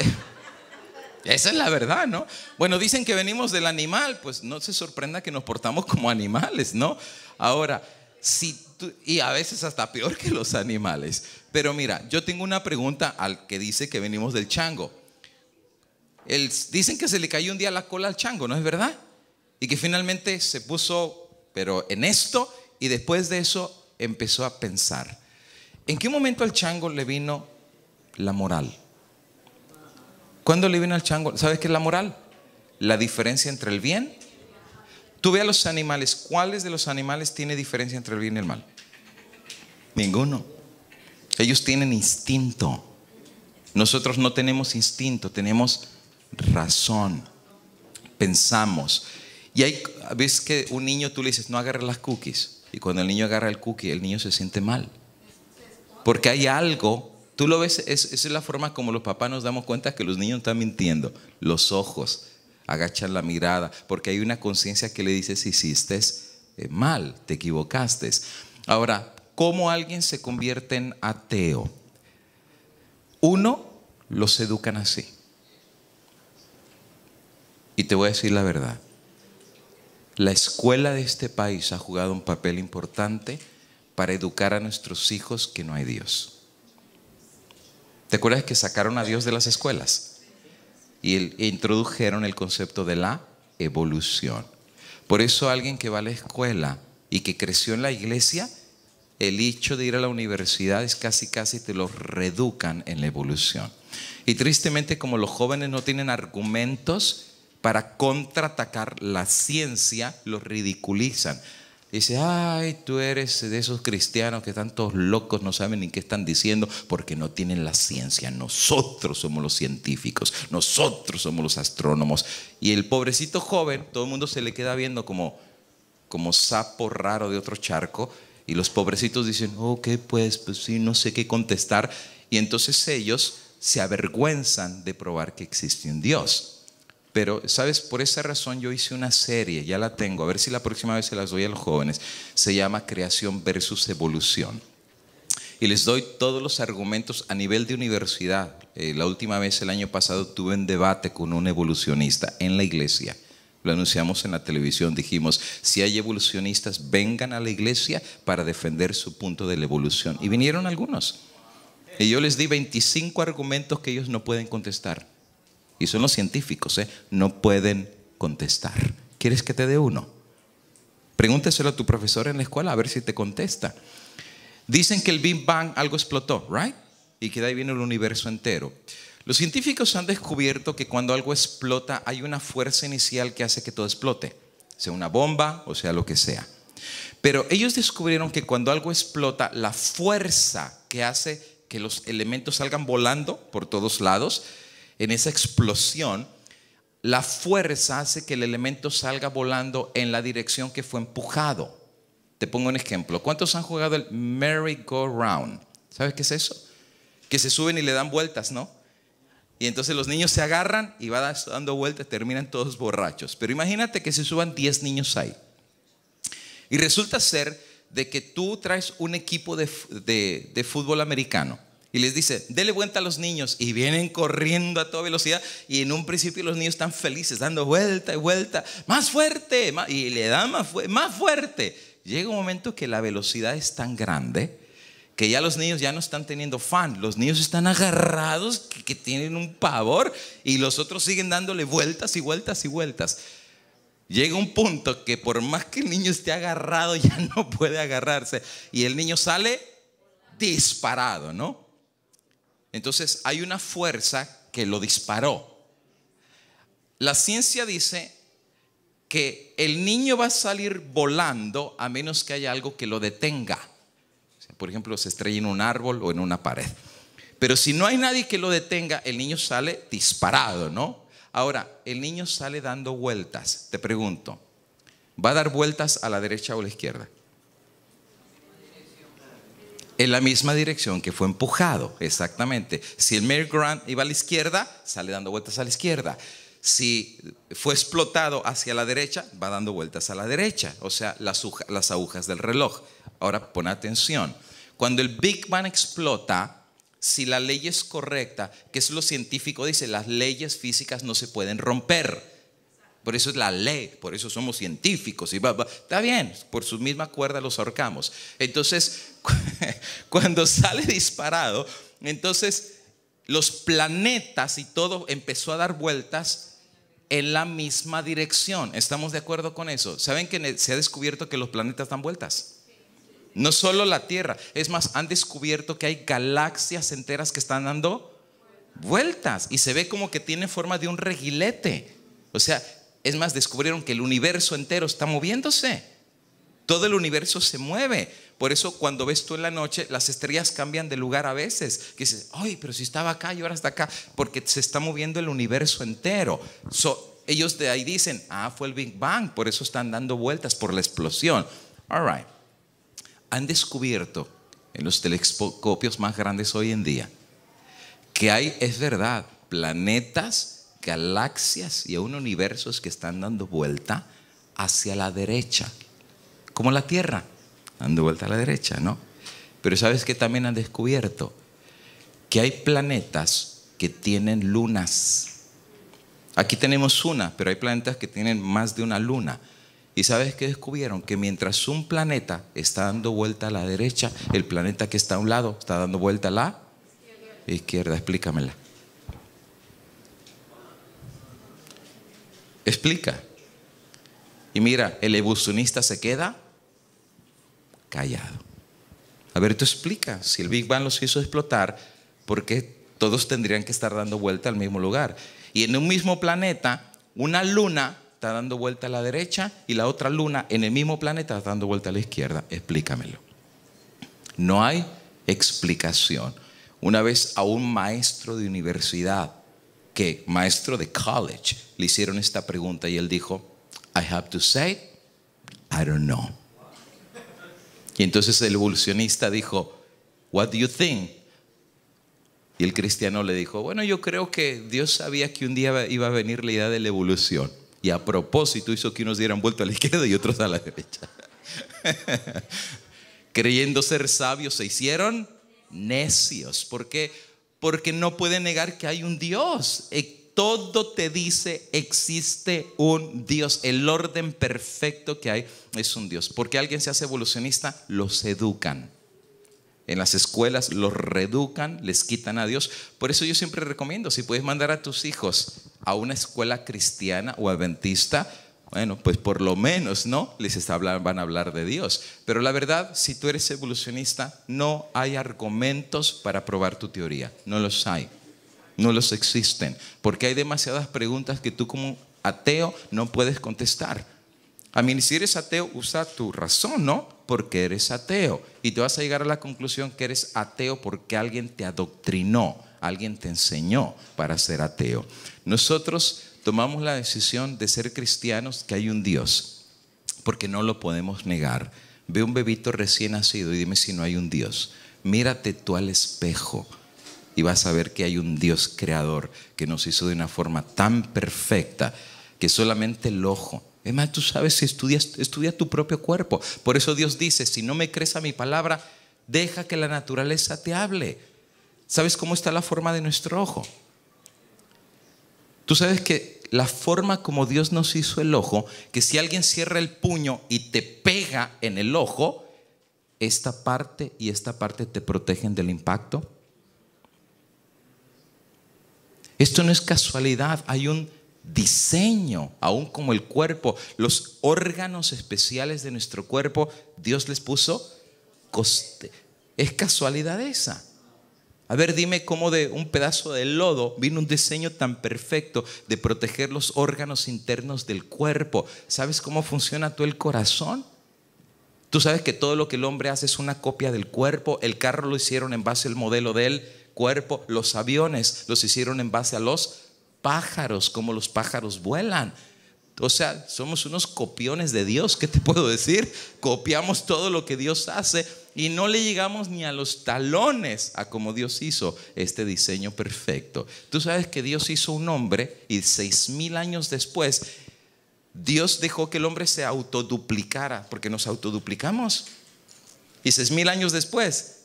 esa es la verdad, ¿no? Bueno, dicen que venimos del animal, pues no se sorprenda que nos portamos como animales, ¿no? Ahora, si y a veces hasta peor que los animales. Pero mira, yo tengo una pregunta al que dice que venimos del chango. dicen que se le cayó un día la cola al chango, ¿no es verdad? Y que finalmente se puso, pero en esto, y después de eso empezó a pensar. ¿En qué momento al chango le vino la moral? ¿Cuándo le viene al chango? ¿Sabes qué es la moral? La diferencia entre el bien. Tú ve a los animales. ¿Cuáles de los animales tiene diferencia entre el bien y el mal? Ninguno. Ellos tienen instinto. Nosotros no tenemos instinto, tenemos razón. Pensamos. Y hay, ves que un niño tú le dices, no agarres las cookies. Y cuando el niño agarra el cookie, el niño se siente mal. Porque hay algo Tú lo ves, esa es la forma como los papás nos damos cuenta que los niños están mintiendo. Los ojos, agachan la mirada, porque hay una conciencia que le dice, si hiciste eh, mal, te equivocaste. Ahora, ¿cómo alguien se convierte en ateo? Uno, los educan así. Y te voy a decir la verdad. La escuela de este país ha jugado un papel importante para educar a nuestros hijos que no hay Dios. ¿Te acuerdas que sacaron a Dios de las escuelas? Y e introdujeron el concepto de la evolución. Por eso alguien que va a la escuela y que creció en la iglesia, el hecho de ir a la universidad es casi, casi te lo reducan en la evolución. Y tristemente como los jóvenes no tienen argumentos para contraatacar la ciencia, los ridiculizan. Dice, ay, tú eres de esos cristianos que tantos locos, no saben ni qué están diciendo, porque no tienen la ciencia. Nosotros somos los científicos, nosotros somos los astrónomos. Y el pobrecito joven, todo el mundo se le queda viendo como, como sapo raro de otro charco, y los pobrecitos dicen, oh, qué pues, pues sí, no sé qué contestar. Y entonces ellos se avergüenzan de probar que existe un Dios. Pero, ¿sabes? Por esa razón yo hice una serie, ya la tengo, a ver si la próxima vez se las doy a los jóvenes. Se llama Creación versus Evolución. Y les doy todos los argumentos a nivel de universidad. Eh, la última vez, el año pasado, tuve un debate con un evolucionista en la iglesia. Lo anunciamos en la televisión, dijimos, si hay evolucionistas, vengan a la iglesia para defender su punto de la evolución. Y vinieron algunos. Y yo les di 25 argumentos que ellos no pueden contestar y son los científicos, ¿eh? no pueden contestar. ¿Quieres que te dé uno? Pregúnteselo a tu profesor en la escuela a ver si te contesta. Dicen que el Big Bang algo explotó, ¿right? Y que de ahí viene el universo entero. Los científicos han descubierto que cuando algo explota hay una fuerza inicial que hace que todo explote, sea una bomba o sea lo que sea. Pero ellos descubrieron que cuando algo explota, la fuerza que hace que los elementos salgan volando por todos lados en esa explosión, la fuerza hace que el elemento salga volando en la dirección que fue empujado. Te pongo un ejemplo. ¿Cuántos han jugado el merry-go-round? ¿Sabes qué es eso? Que se suben y le dan vueltas, ¿no? Y entonces los niños se agarran y va dando vueltas, terminan todos borrachos. Pero imagínate que se suban 10 niños ahí. Y resulta ser de que tú traes un equipo de fútbol americano y les dice, dele vuelta a los niños. Y vienen corriendo a toda velocidad. Y en un principio los niños están felices, dando vuelta y vuelta. Más fuerte. y le dan más, fuerte. Llega un momento que la velocidad es tan grande que ya los niños ya no están teniendo fan, los niños están agarrados, que, tienen un pavor y los otros siguen dándole vueltas y vueltas y vueltas. Llega un punto que por más que el niño esté agarrado, [laughs] ya no puede agarrarse y el niño sale disparado, ¿no? Entonces hay una fuerza que lo disparó. La ciencia dice que el niño va a salir volando a menos que haya algo que lo detenga. Por ejemplo, se estrella en un árbol o en una pared. Pero si no hay nadie que lo detenga, el niño sale disparado, ¿no? Ahora, el niño sale dando vueltas. Te pregunto, ¿va a dar vueltas a la derecha o a la izquierda? en la misma dirección que fue empujado, exactamente. Si el Mary Grant iba a la izquierda, sale dando vueltas a la izquierda. Si fue explotado hacia la derecha, va dando vueltas a la derecha, o sea, las, agujas del reloj. Ahora pon atención. Cuando el Big Bang explota, si la ley es correcta, que es lo científico dice, las leyes físicas no se pueden romper. Por eso es la ley, por eso somos científicos. Y Está bien, por su misma cuerda los ahorcamos. Entonces, [laughs] cuando sale disparado, entonces los planetas y todo empezó a dar vueltas en la misma dirección. ¿Estamos de acuerdo con eso? ¿Saben que se ha descubierto que los planetas dan vueltas? No solo la Tierra, es más, han descubierto que hay galaxias enteras que están dando vueltas y se ve como que tiene forma de un reguilete. O sea, es más, descubrieron que el universo entero está moviéndose. Todo el universo se mueve. Por eso cuando ves tú en la noche, las estrellas cambian de lugar a veces. Que dices, ay, pero si estaba acá y ahora está acá, porque se está moviendo el universo entero. So, ellos de ahí dicen, ah, fue el Big Bang, por eso están dando vueltas por la explosión. All right. Han descubierto en los telescopios más grandes hoy en día que hay, es verdad, planetas, galaxias y aún universos que están dando vuelta hacia la derecha como la Tierra, dando vuelta a la derecha, ¿no? Pero ¿sabes qué también han descubierto? Que hay planetas que tienen lunas. Aquí tenemos una, pero hay planetas que tienen más de una luna. ¿Y sabes qué descubrieron? Que mientras un planeta está dando vuelta a la derecha, el planeta que está a un lado está dando vuelta a la izquierda. Explícamela. Explica. Y mira, el evolucionista se queda callado. A ver, tú explica, si el Big Bang los hizo explotar, ¿por qué todos tendrían que estar dando vuelta al mismo lugar? Y en un mismo planeta, una luna está dando vuelta a la derecha y la otra luna en el mismo planeta está dando vuelta a la izquierda. Explícamelo. No hay explicación. Una vez a un maestro de universidad, que maestro de college, le hicieron esta pregunta y él dijo, I have to say, I don't know. Y entonces el evolucionista dijo, What do you think? Y el cristiano le dijo, bueno, yo creo que Dios sabía que un día iba a venir la idea de la evolución. Y a propósito hizo que unos dieran vuelta a la [laughs] izquierda y otros a la derecha. [laughs] Creyendo ser sabios se hicieron necios. ¿Por Porque no puede negar que hay un Dios todo te dice existe un Dios. El orden perfecto que hay es un Dios. Porque alguien se hace evolucionista, los educan. En las escuelas los reeducan, les quitan a Dios. Por eso yo siempre recomiendo, si puedes mandar a tus hijos a una escuela cristiana o adventista, bueno, pues por lo menos, ¿no? Les van a hablar de Dios. Pero la verdad, si tú eres evolucionista, no hay argumentos para probar tu teoría. No los hay no los existen, porque hay demasiadas preguntas que tú como ateo no puedes contestar. A mí, si eres ateo, usa tu razón, ¿no? Porque eres ateo. Y te vas a llegar a la conclusión que eres ateo porque alguien te adoctrinó, alguien te enseñó para ser ateo. Nosotros tomamos la decisión de ser cristianos que hay un Dios, porque no lo podemos negar. Ve un bebito recién nacido y dime si no hay un Dios. Mírate tú al espejo y vas a ver que hay un Dios creador que nos hizo de una forma tan perfecta que solamente el ojo. Es más, tú sabes si estudias, estudia tu propio cuerpo. Por eso Dios dice, si no me crees a mi palabra, deja que la naturaleza te hable. ¿Sabes cómo está la forma de nuestro ojo? Tú sabes que la forma como Dios nos hizo el ojo, que si alguien cierra el puño y te pega en el ojo, esta parte y esta parte te protegen del impacto. Esto no es casualidad, hay un diseño, aún como el cuerpo, los órganos especiales de nuestro cuerpo, Dios les puso coste. Es casualidad esa. A ver, dime cómo de un pedazo de lodo vino un diseño tan perfecto de proteger los órganos internos del cuerpo. ¿Sabes cómo funciona tú el corazón? Tú sabes que todo lo que el hombre hace es una copia del cuerpo. El carro lo hicieron en base al modelo de él cuerpo. Los aviones los hicieron en base a los pájaros, como los pájaros vuelan. O sea, somos unos copiones de Dios, ¿qué te puedo decir? Copiamos todo lo que Dios hace y no le llegamos ni a los talones a como Dios hizo este diseño perfecto. Tú sabes que Dios hizo un hombre y seis mil años después, Dios dejó que el hombre se autoduplicara, porque nos autoduplicamos. Y seis mil años después,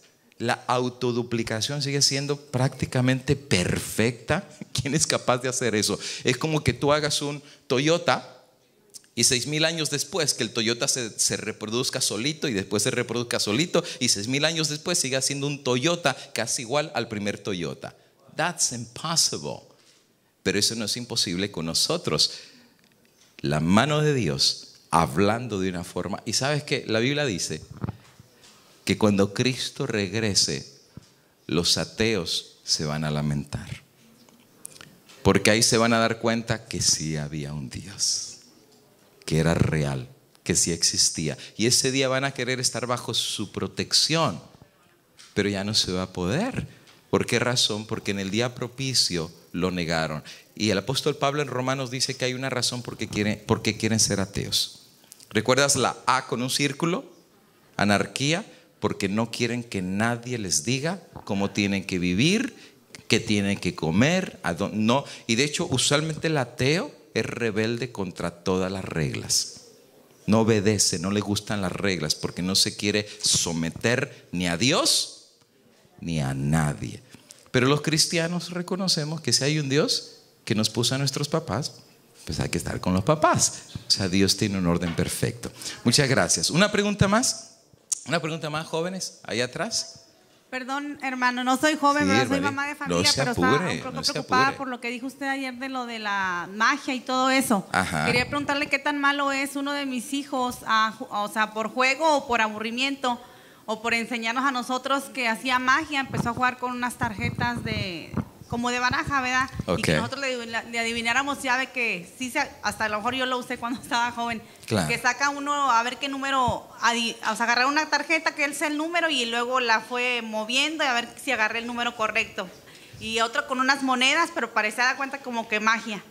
la autoduplicación sigue siendo prácticamente perfecta. [laughs] ¿Quién es capaz de hacer eso? Es como que tú hagas un Toyota y seis mil años después que el Toyota se, reproduzca solito y después se reproduzca solito y seis mil años después siga siendo un Toyota casi igual al primer Toyota. That's impossible. Pero eso no es imposible con nosotros. La mano de Dios hablando de una forma. Y sabes que la Biblia dice que cuando Cristo regrese, los ateos se van a lamentar. Porque ahí se van a dar cuenta que sí había un Dios, que era real, que sí existía. Y ese día van a querer estar bajo su protección, pero ya no se va a poder. ¿Por qué razón? Porque en el día propicio lo negaron. Y el apóstol Pablo en Romanos dice que hay una razón por qué quieren, quieren ser ateos. ¿Recuerdas la A con un círculo? Anarquía porque no quieren que nadie les diga cómo tienen que vivir, qué tienen que comer, a no. Y de hecho, usualmente el ateo es rebelde contra todas las reglas. No obedece, no le gustan las reglas, porque no se quiere someter ni a Dios ni a nadie. Pero los cristianos reconocemos que si hay un Dios que nos puso a nuestros papás, pues hay que estar con los papás. O sea, Dios tiene un orden perfecto. Muchas gracias. ¿Una pregunta más? Una pregunta más, jóvenes, allá atrás. Perdón, hermano, no soy joven, soy mamá de familia, pero estaba un poco preocupada por lo que dijo usted ayer de lo de la magia y todo eso. Quería preguntarle qué tan malo es uno de mis hijos, o sea, por juego o por aburrimiento, o por enseñarnos a nosotros que hacía magia, empezó a jugar con unas tarjetas de como de baraja, ¿verdad? Y que nosotros le, adivináramos ya de que sí, hasta a lo mejor yo lo usé cuando [laughs] estaba joven. Que saca uno a ver qué número, o sea, agarrar una tarjeta que él sea el número y luego la fue moviendo y a ver si agarré el número correcto. Y otro con unas monedas, pero parecía dar cuenta como que magia.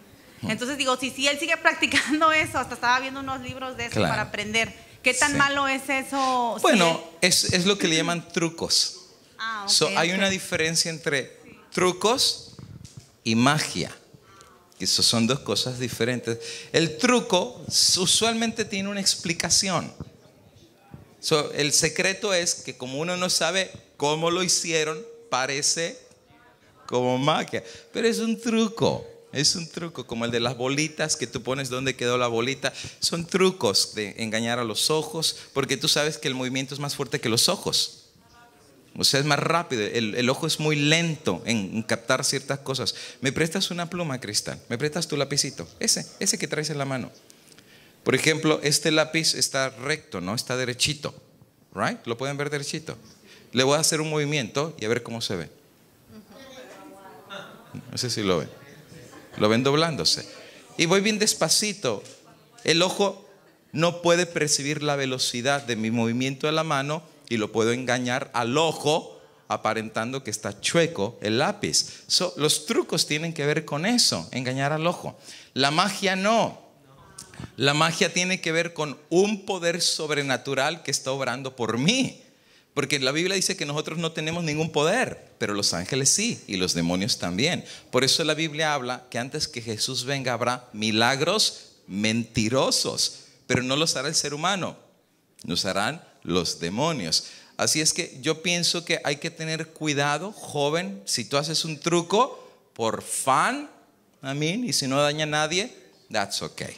Entonces digo, si sí, él sigue [laughs] practicando eso, hasta estaba viendo unos libros de eso para aprender. ¿Qué tan malo es eso? Bueno, es, es, lo que le llaman trucos. Ah, hay una diferencia entre trucos y magia. Esas son dos cosas diferentes. El truco usualmente tiene una explicación. So, el secreto es que como uno no sabe cómo lo hicieron, parece como magia. Pero es un truco. Es un truco, como el de las bolitas, que tú pones donde quedó la bolita. Son trucos de engañar a los ojos, porque tú sabes que el movimiento es más fuerte que los ojos. O sea, es más rápido, el, ojo es muy lento en, en captar ciertas cosas. ¿Me prestas una pluma, Cristal? ¿Me prestas tu lapicito? Ese, ese que traes en la mano. Por ejemplo, este lápiz está recto, ¿no? Está derechito, ¿right? ¿Lo pueden ver derechito? Le voy a hacer un movimiento y a ver cómo se ve. No sé si lo ven. Lo ven doblándose. Y voy bien despacito. El ojo no puede percibir la velocidad de mi movimiento de la mano y lo puedo engañar al ojo aparentando que está chueco el lápiz. los trucos tienen que ver con eso, engañar al ojo. La magia no. La magia tiene que ver con un poder sobrenatural que está obrando por mí. Porque la Biblia dice que nosotros no tenemos ningún poder, pero los ángeles sí y los demonios también. Por eso la Biblia habla que antes que Jesús venga habrá milagros mentirosos, pero no los hará el ser humano, los harán los demonios. Así es que yo pienso que hay que tener cuidado, joven, si tú haces un truco por fan, amén, y si no daña a nadie, that's okay.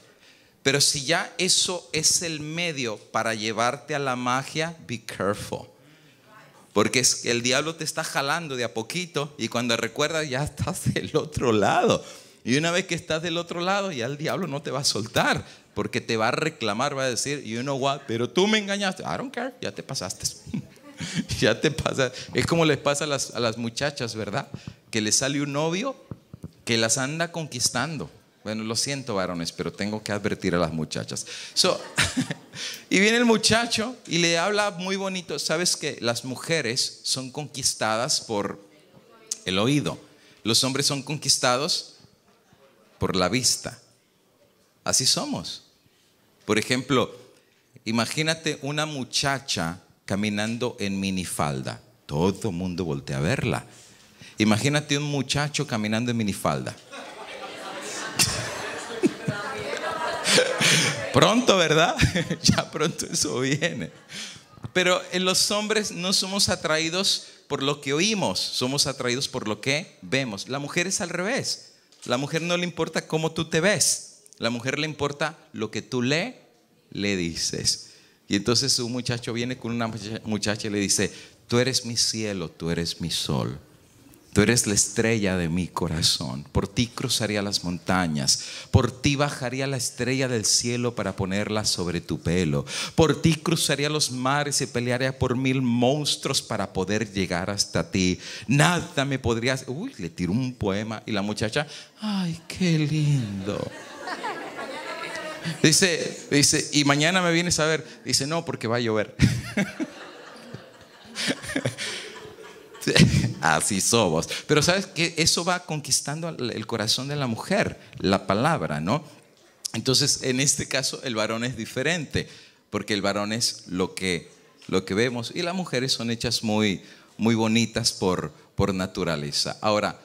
Pero si ya eso es el medio para llevarte a la magia, be careful. Porque el diablo te está jalando de a poquito y cuando recuerdas ya estás del otro lado. Y una vez que estás del otro lado, ya el diablo no te va a soltar. Porque te va a reclamar, va a decir, you know what, pero tú me engañaste. I don't care, ya te pasaste. [laughs] ya te pasa. Es como les pasa a las, muchachas, ¿verdad? Que les sale un novio que las anda conquistando. Bueno, lo siento, varones, pero tengo que advertir a las muchachas. [laughs] y viene el muchacho y le habla muy bonito. Sabes que las mujeres son conquistadas por el oído. Los hombres son conquistados por la vista. Así somos. Por ejemplo, imagínate una muchacha caminando en minifalda. Todo el mundo voltea a verla. Imagínate un muchacho caminando en minifalda. [laughs] pronto, ¿verdad? [laughs] ya pronto eso viene. Pero en los hombres no somos atraídos por lo que oímos, somos atraídos por lo que vemos. La mujer es al revés. La mujer no le importa cómo tú te ves. La mujer le importa lo que tú le, le dices. Y entonces un muchacho viene con una muchacha y le dice, tú eres mi cielo, tú eres mi sol. Tú eres la estrella de mi corazón. Por ti cruzaría las montañas. Por ti bajaría la estrella del cielo para ponerla sobre tu pelo. Por ti cruzaría los mares y pelearía por mil monstruos para poder llegar hasta ti. Nada me podrías... Uy, le tiró un poema y la muchacha, ay, qué lindo. Dice, dice, y mañana me vienes a ver. Dice, no, porque va a llover. [laughs] Así somos. Pero sabes que eso va conquistando el corazón de la mujer, la palabra, ¿no? Entonces, en este caso, el varón es diferente, porque el varón es lo que, lo que vemos y las mujeres son hechas muy, muy bonitas por, por naturaleza. Ahora,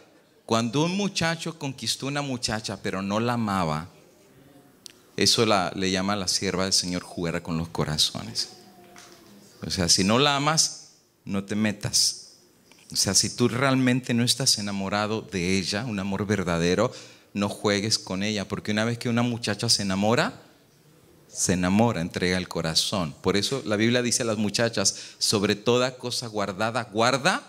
cuando un muchacho conquistó una muchacha pero no la amaba, eso la, le llama a la sierva del Señor jugar con los corazones. O sea, si no la amas, no te metas. O sea, si tú realmente no estás enamorado de ella, un amor verdadero, no juegues con ella, porque una vez que una muchacha se enamora, se enamora, entrega el corazón. Por eso la Biblia dice a las muchachas, sobre toda cosa guardada, guarda.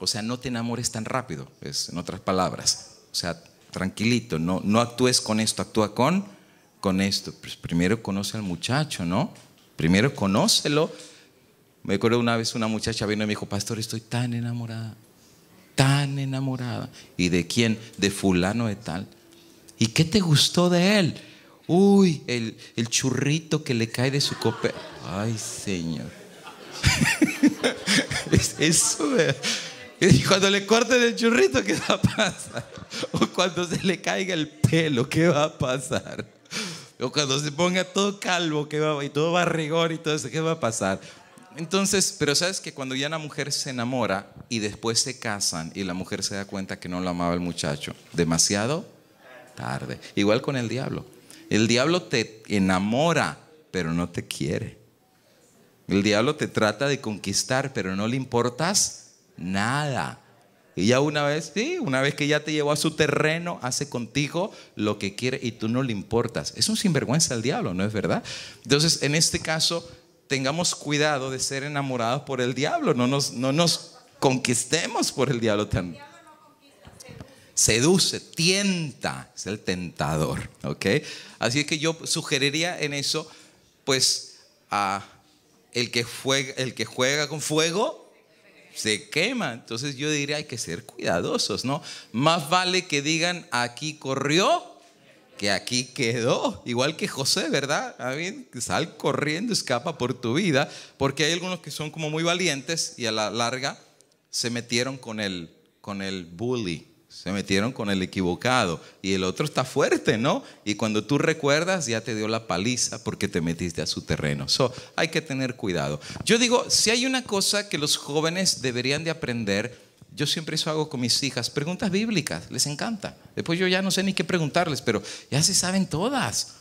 O sea, no te enamores tan rápido, es en otras palabras. O sea, tranquilito, no, no actúes con esto, actúa con con esto? Pues primero conoce al muchacho, ¿no? Primero conócelo. Me acuerdo una vez una muchacha vino y me dijo, pastor, estoy tan enamorada, tan enamorada. ¿Y de quién? De fulano de tal. ¿Y qué te gustó de él? Uy, el, churrito que le cae de su copa Ay, Señor. [laughs] Eso Y cuando le corten el churrito, ¿qué va a pasar? O cuando se le caiga el pelo, ¿qué va a pasar? O cuando se ponga todo calvo que va, y todo barrigón y todo eso, ¿qué va a pasar? Entonces, pero sabes que cuando ya una mujer se enamora y después se casan y la mujer se da cuenta que no lo amaba el muchacho, demasiado tarde. Igual con el diablo. El diablo te enamora, pero no te quiere. El diablo te trata de conquistar, pero no le importas nada. Y ya una vez, sí, una vez que ya te llevó a su terreno, hace contigo lo que quiere y tú no le importas. Es un sinvergüenza el diablo, ¿no es verdad? Entonces, en este caso, tengamos cuidado de ser enamorados por el diablo, no nos, no nos conquistemos por el diablo Seduce, tienta, es el tentador, ¿ok? Así que yo sugeriría en eso, pues, a el que, juega, el que juega con fuego, se quema. Entonces yo diría, hay que ser cuidadosos, ¿no? Más vale que digan, aquí corrió, que aquí quedó. Igual que José, ¿verdad? Sal corriendo, escapa por tu vida, porque hay algunos que son como muy valientes y a la larga se metieron con el, con el bully se metieron con el equivocado y el otro está fuerte, ¿no? Y cuando tú recuerdas ya te dio la paliza porque te metiste a su terreno. So, hay que tener cuidado. Yo digo, si hay una cosa que los jóvenes deberían de aprender, yo siempre eso hago con mis hijas, preguntas bíblicas, les encanta. Después yo ya no sé ni qué preguntarles, pero ya se saben todas.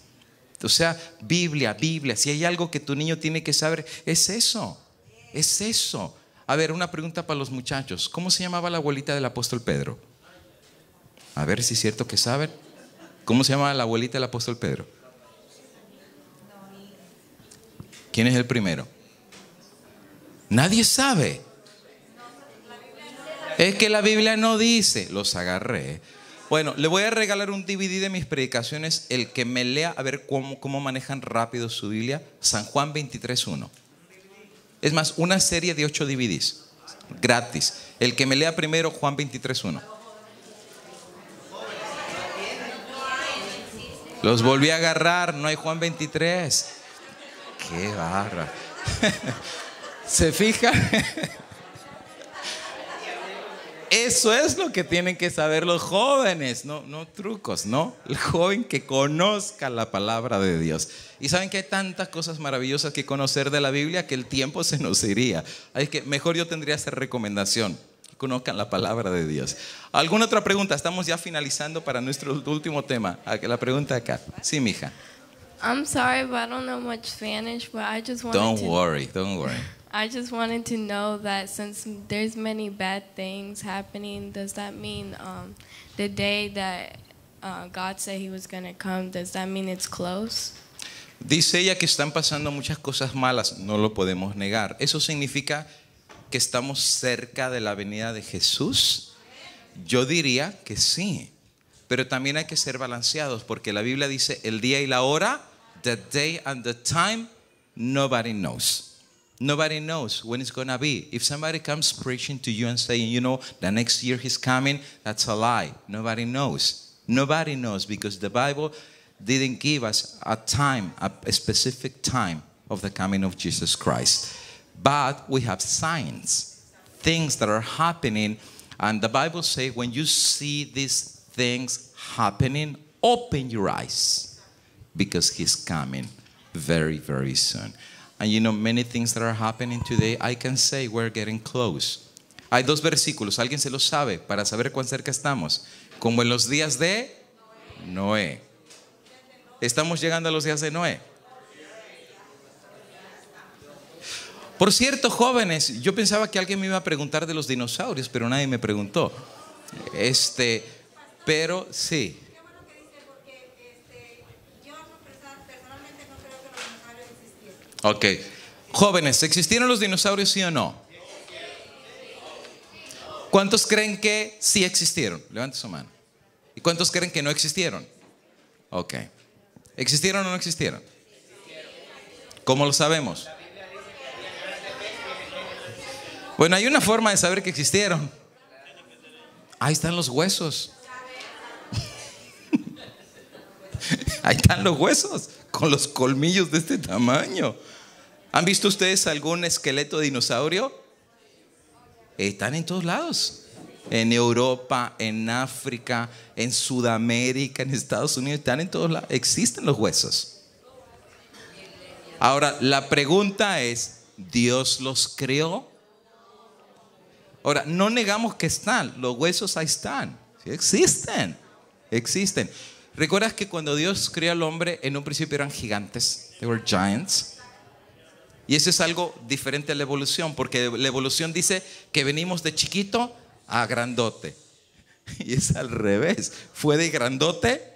O sea, Biblia, Biblia, si hay algo que tu niño tiene que saber, es eso. Es eso. A ver, una pregunta para los muchachos. ¿Cómo se llamaba la abuelita del apóstol Pedro? A ver si es cierto que saben. ¿Cómo se llama la abuelita del apóstol Pedro? ¿Quién es el primero? Nadie sabe. Es que la Biblia no dice. Los agarré. Bueno, le voy a regalar un DVD de mis predicaciones, el que me lea a ver cómo, manejan rápido su Biblia, San Juan 23.1. Es más, una serie de ocho DVDs, gratis. El que me lea primero Juan 23.1. Los volví a agarrar, no hay Juan 23. Qué barra. [laughs] ¿Se fijan, [laughs] Eso es lo que tienen que saber los jóvenes, no, trucos, ¿no? El joven que conozca la palabra de Dios. Y saben que hay tantas cosas maravillosas que conocer de la Biblia que el tiempo se nos iría. Es que mejor yo tendría esa recomendación conozcan la palabra de Dios. ¿Alguna otra pregunta? Estamos ya finalizando para nuestro último tema. Ah, la pregunta acá. Sí, mija. I'm sorry, but I don't know much Spanish, but I just wanted Don't to, worry, don't worry. I just wanted to know that since there's many bad things happening, does that mean um, the day that uh, God said he was going to come, does that mean it's close? Dice ella que están pasando muchas cosas malas, no lo podemos negar. Eso significa que estamos cerca de la venida de Jesús? Yo diría que sí, pero también hay que ser balanceados porque la Biblia dice el día y la hora, the day and the time, nobody knows. Nobody knows when it's going to be. If somebody comes preaching to you and saying, you know, the next year he's coming, that's a lie. Nobody knows. Nobody knows because the Bible didn't give us a time, a specific time of the coming of Jesus Christ. But we have signs, things that are happening. And the Bible says when you see these things happening, open your eyes because he's coming very, very soon. And you know, many things that are happening today, I can say we're getting close. Hay dos versículos, alguien se los sabe para saber cuán cerca estamos. Como en los días de Noé. Estamos llegando a los días de Noé. Por cierto, jóvenes, yo pensaba que alguien me iba a preguntar de los dinosaurios, pero nadie me preguntó. Este, pero sí. Ok. Jóvenes, ¿existieron los dinosaurios sí o no? ¿Cuántos creen que sí existieron? Levante su mano. ¿Y cuántos creen que no existieron? Ok. ¿Existieron o no existieron? ¿Cómo lo sabemos? Bueno, hay una forma de saber que existieron. Ahí están los huesos. [laughs] Ahí están los huesos con los colmillos de este tamaño. ¿Han visto ustedes algún esqueleto de dinosaurio? Están en todos lados. En Europa, en África, en Sudamérica, en Estados Unidos, están en todos lados. Existen los huesos. Ahora, la pregunta es, ¿Dios los creó? Ahora, no negamos que están, los huesos ahí están, existen, existen. ¿Recuerdas que cuando Dios creó al hombre, en un principio eran gigantes? They were giants. Y eso es algo diferente a la evolución, porque la evolución dice que venimos de chiquito a grandote. [laughs] Y es al revés, fue de grandote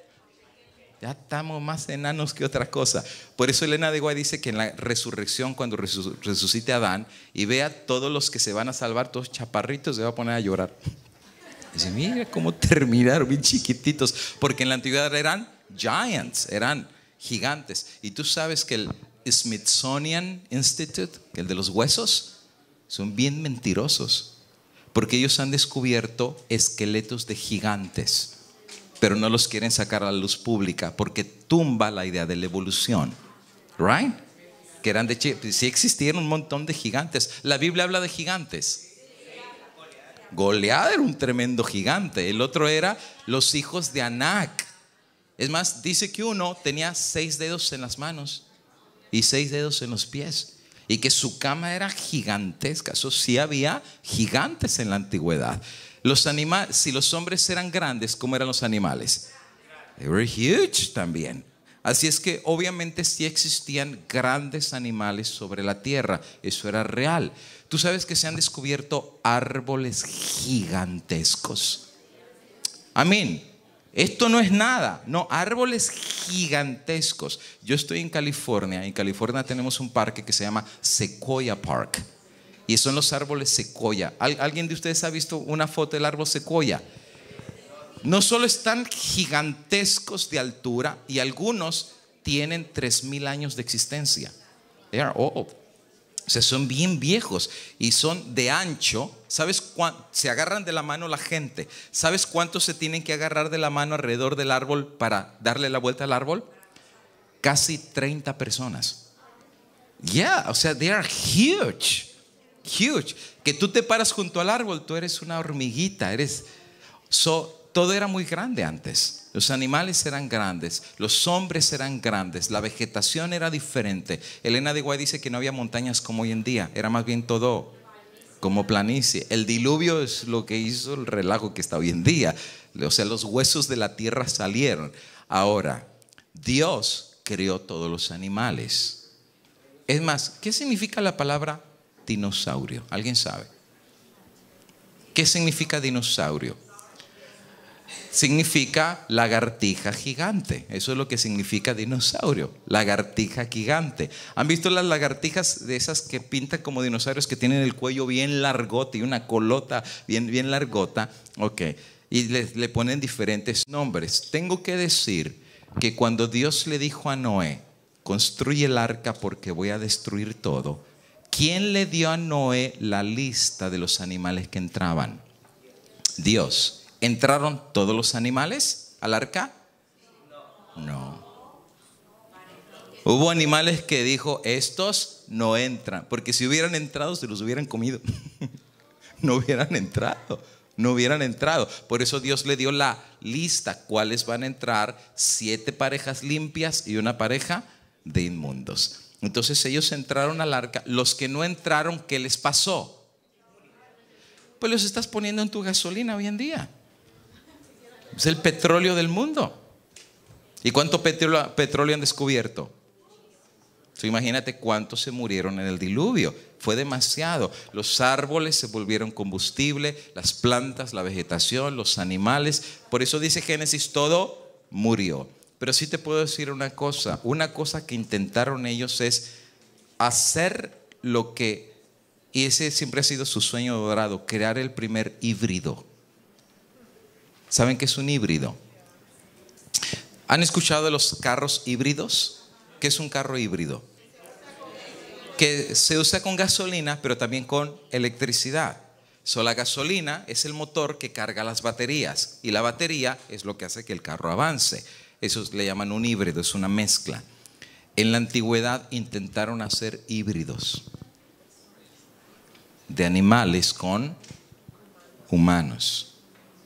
ya estamos más enanos que otra cosa. Por eso Elena de Guay dice que en la resurrección, cuando resucite Adán y vea todos los que se van a salvar, todos chaparritos, se va a poner a llorar. [laughs] Dice, mira cómo terminaron bien chiquititos, porque en la antigüedad eran giants, eran gigantes. Y tú sabes que el Smithsonian Institute, el de los huesos, son bien mentirosos, porque ellos han descubierto esqueletos de gigantes pero no los quieren sacar a la luz pública porque tumba la idea de la evolución. Right? Que eran de si pues, existieron un montón de gigantes. La Biblia habla de gigantes. Goliad era un tremendo gigante. El otro era los hijos de Anac. Es más, dice que uno tenía seis dedos en las manos y seis dedos en los pies. Y que su cama era gigantesca. Eso sí había gigantes en la antigüedad. Los animales, si los hombres eran grandes, ¿cómo eran los animales? They were huge también. Así es que obviamente sí existían grandes animales sobre la tierra, eso era real. Tú sabes que se han descubierto árboles gigantescos. Amén. Esto no es nada, no, árboles gigantescos. Yo estoy en California, en California tenemos un parque que se llama Sequoia Park. Y son los árboles secoya. ¿Alguien de ustedes ha visto una foto del árbol secoya? No solo están gigantescos de altura y algunos tienen 3.000 años de existencia. They are old. O sea, son bien viejos y son de ancho. ¿Sabes cuánto? Se agarran de la mano la gente. ¿Sabes cuánto se tienen que agarrar de la mano alrededor del árbol para darle la vuelta al árbol? Casi 30 personas. Yeah, o sea, they are huge huge, que tú te paras junto al árbol, tú eres una hormiguita, eres... todo era muy grande antes. Los animales eran grandes, los hombres eran grandes, la vegetación era diferente. Elena de Guay dice que no había montañas como hoy en día, era más bien todo como planicie. El diluvio es lo que hizo el relajo que está hoy en día. O sea, los huesos de la tierra salieron. Ahora, Dios creó todos los animales. Es más, ¿qué significa la palabra dinosaurio? ¿Alguien sabe? ¿Qué significa dinosaurio? Significa lagartija gigante. Eso es lo que significa dinosaurio. Lagartija gigante. ¿Han visto las lagartijas de esas que pintan como dinosaurios que tienen el cuello bien largote y una colota bien, bien largota? Ok. Y le ponen diferentes nombres. Tengo que decir que cuando Dios le dijo a Noé, construye el arca porque voy a destruir todo, ¿Quién le dio a Noé la lista de los animales que entraban? Dios. ¿Entraron todos los animales al arca? No. Hubo animales que dijo, estos no entran, porque si hubieran entrado se los hubieran comido. [laughs] no hubieran entrado, no hubieran entrado. Por eso Dios le dio la lista, cuáles van a entrar, siete parejas limpias y una pareja de inmundos. Entonces ellos entraron al arca. Los que no entraron, ¿qué les pasó? Pues los estás poniendo en tu gasolina hoy en día. Es el petróleo del mundo. ¿Y cuánto petróleo, han descubierto? imagínate cuántos se murieron en el diluvio. Fue demasiado. Los árboles se volvieron combustible, las plantas, la vegetación, los animales. Por eso dice Génesis, todo murió. Pero sí te puedo decir una cosa, una cosa que intentaron ellos es hacer lo que, y ese siempre ha sido su sueño dorado, crear el primer híbrido. ¿Saben qué es un híbrido? ¿Han escuchado de los carros híbridos? ¿Qué es un carro híbrido? Que se usa con gasolina, pero también con electricidad. So, la gasolina es el motor que carga las baterías y la batería es lo que hace que el carro avance. Eso le llaman un híbrido, es una mezcla. En la antigüedad intentaron hacer híbridos de animales con humanos.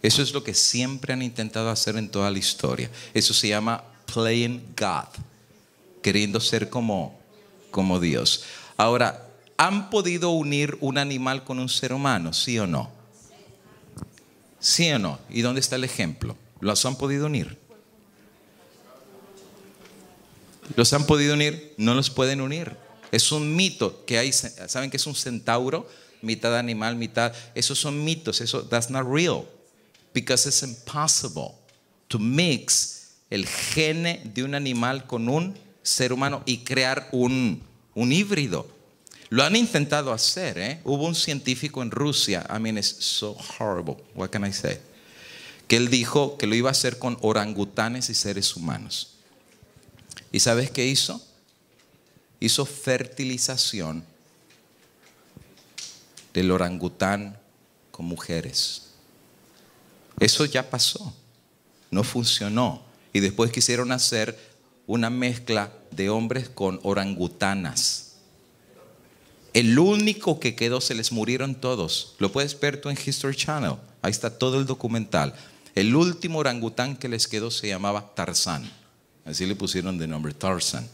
Eso es lo que siempre han intentado hacer en toda la historia. Eso se llama playing God, queriendo ser como, como Dios. Ahora, ¿han podido unir un animal con un ser humano? ¿Sí o no? ¿Sí o no? ¿Y dónde está el ejemplo? ¿Los han podido unir? ¿Los han podido unir? No los pueden unir. Es un mito que hay, ¿saben que es un centauro? Mitad animal, mitad... Esos son mitos, eso, that's not real. Because it's impossible to mix el gene de un animal con un ser humano y crear un, híbrido. Lo han intentado hacer, ¿eh? Hubo un científico en Rusia, I mean, it's so horrible, what can I say? Que él dijo que lo iba a hacer con orangutanes y seres humanos. ¿Y sabes qué hizo? Hizo fertilización del orangután con mujeres. Eso ya pasó, no funcionó. Y después quisieron hacer una mezcla de hombres con orangutanas. El único que quedó, se les murieron todos. Lo puedes ver tú en History Channel. Ahí está todo el documental. El último orangután que les quedó se llamaba Tarzán. Así le pusieron de nombre Tarzan.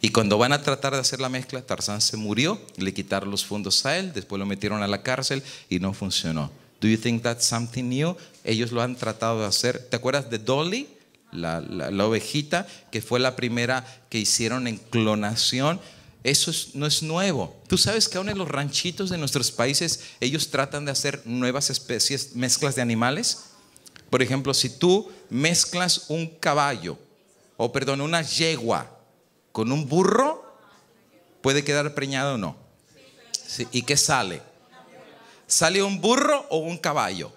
Y cuando van a tratar de hacer la mezcla, Tarzan se murió, le quitaron los fondos a él, después lo metieron a la cárcel y no funcionó. Do you think that's something new? Ellos lo han tratado de hacer. ¿Te acuerdas de Dolly? La, ovejita, que fue la primera que hicieron en clonación. Eso no es nuevo. Tú sabes que aún en los ranchitos de nuestros países ellos tratan de hacer nuevas especies, mezclas de animales. Por ejemplo, si tú mezclas un caballo o perdón, una yegua con un burro, ¿puede quedar preñada o no? ¿Y qué sale? ¿Sale un burro o un caballo?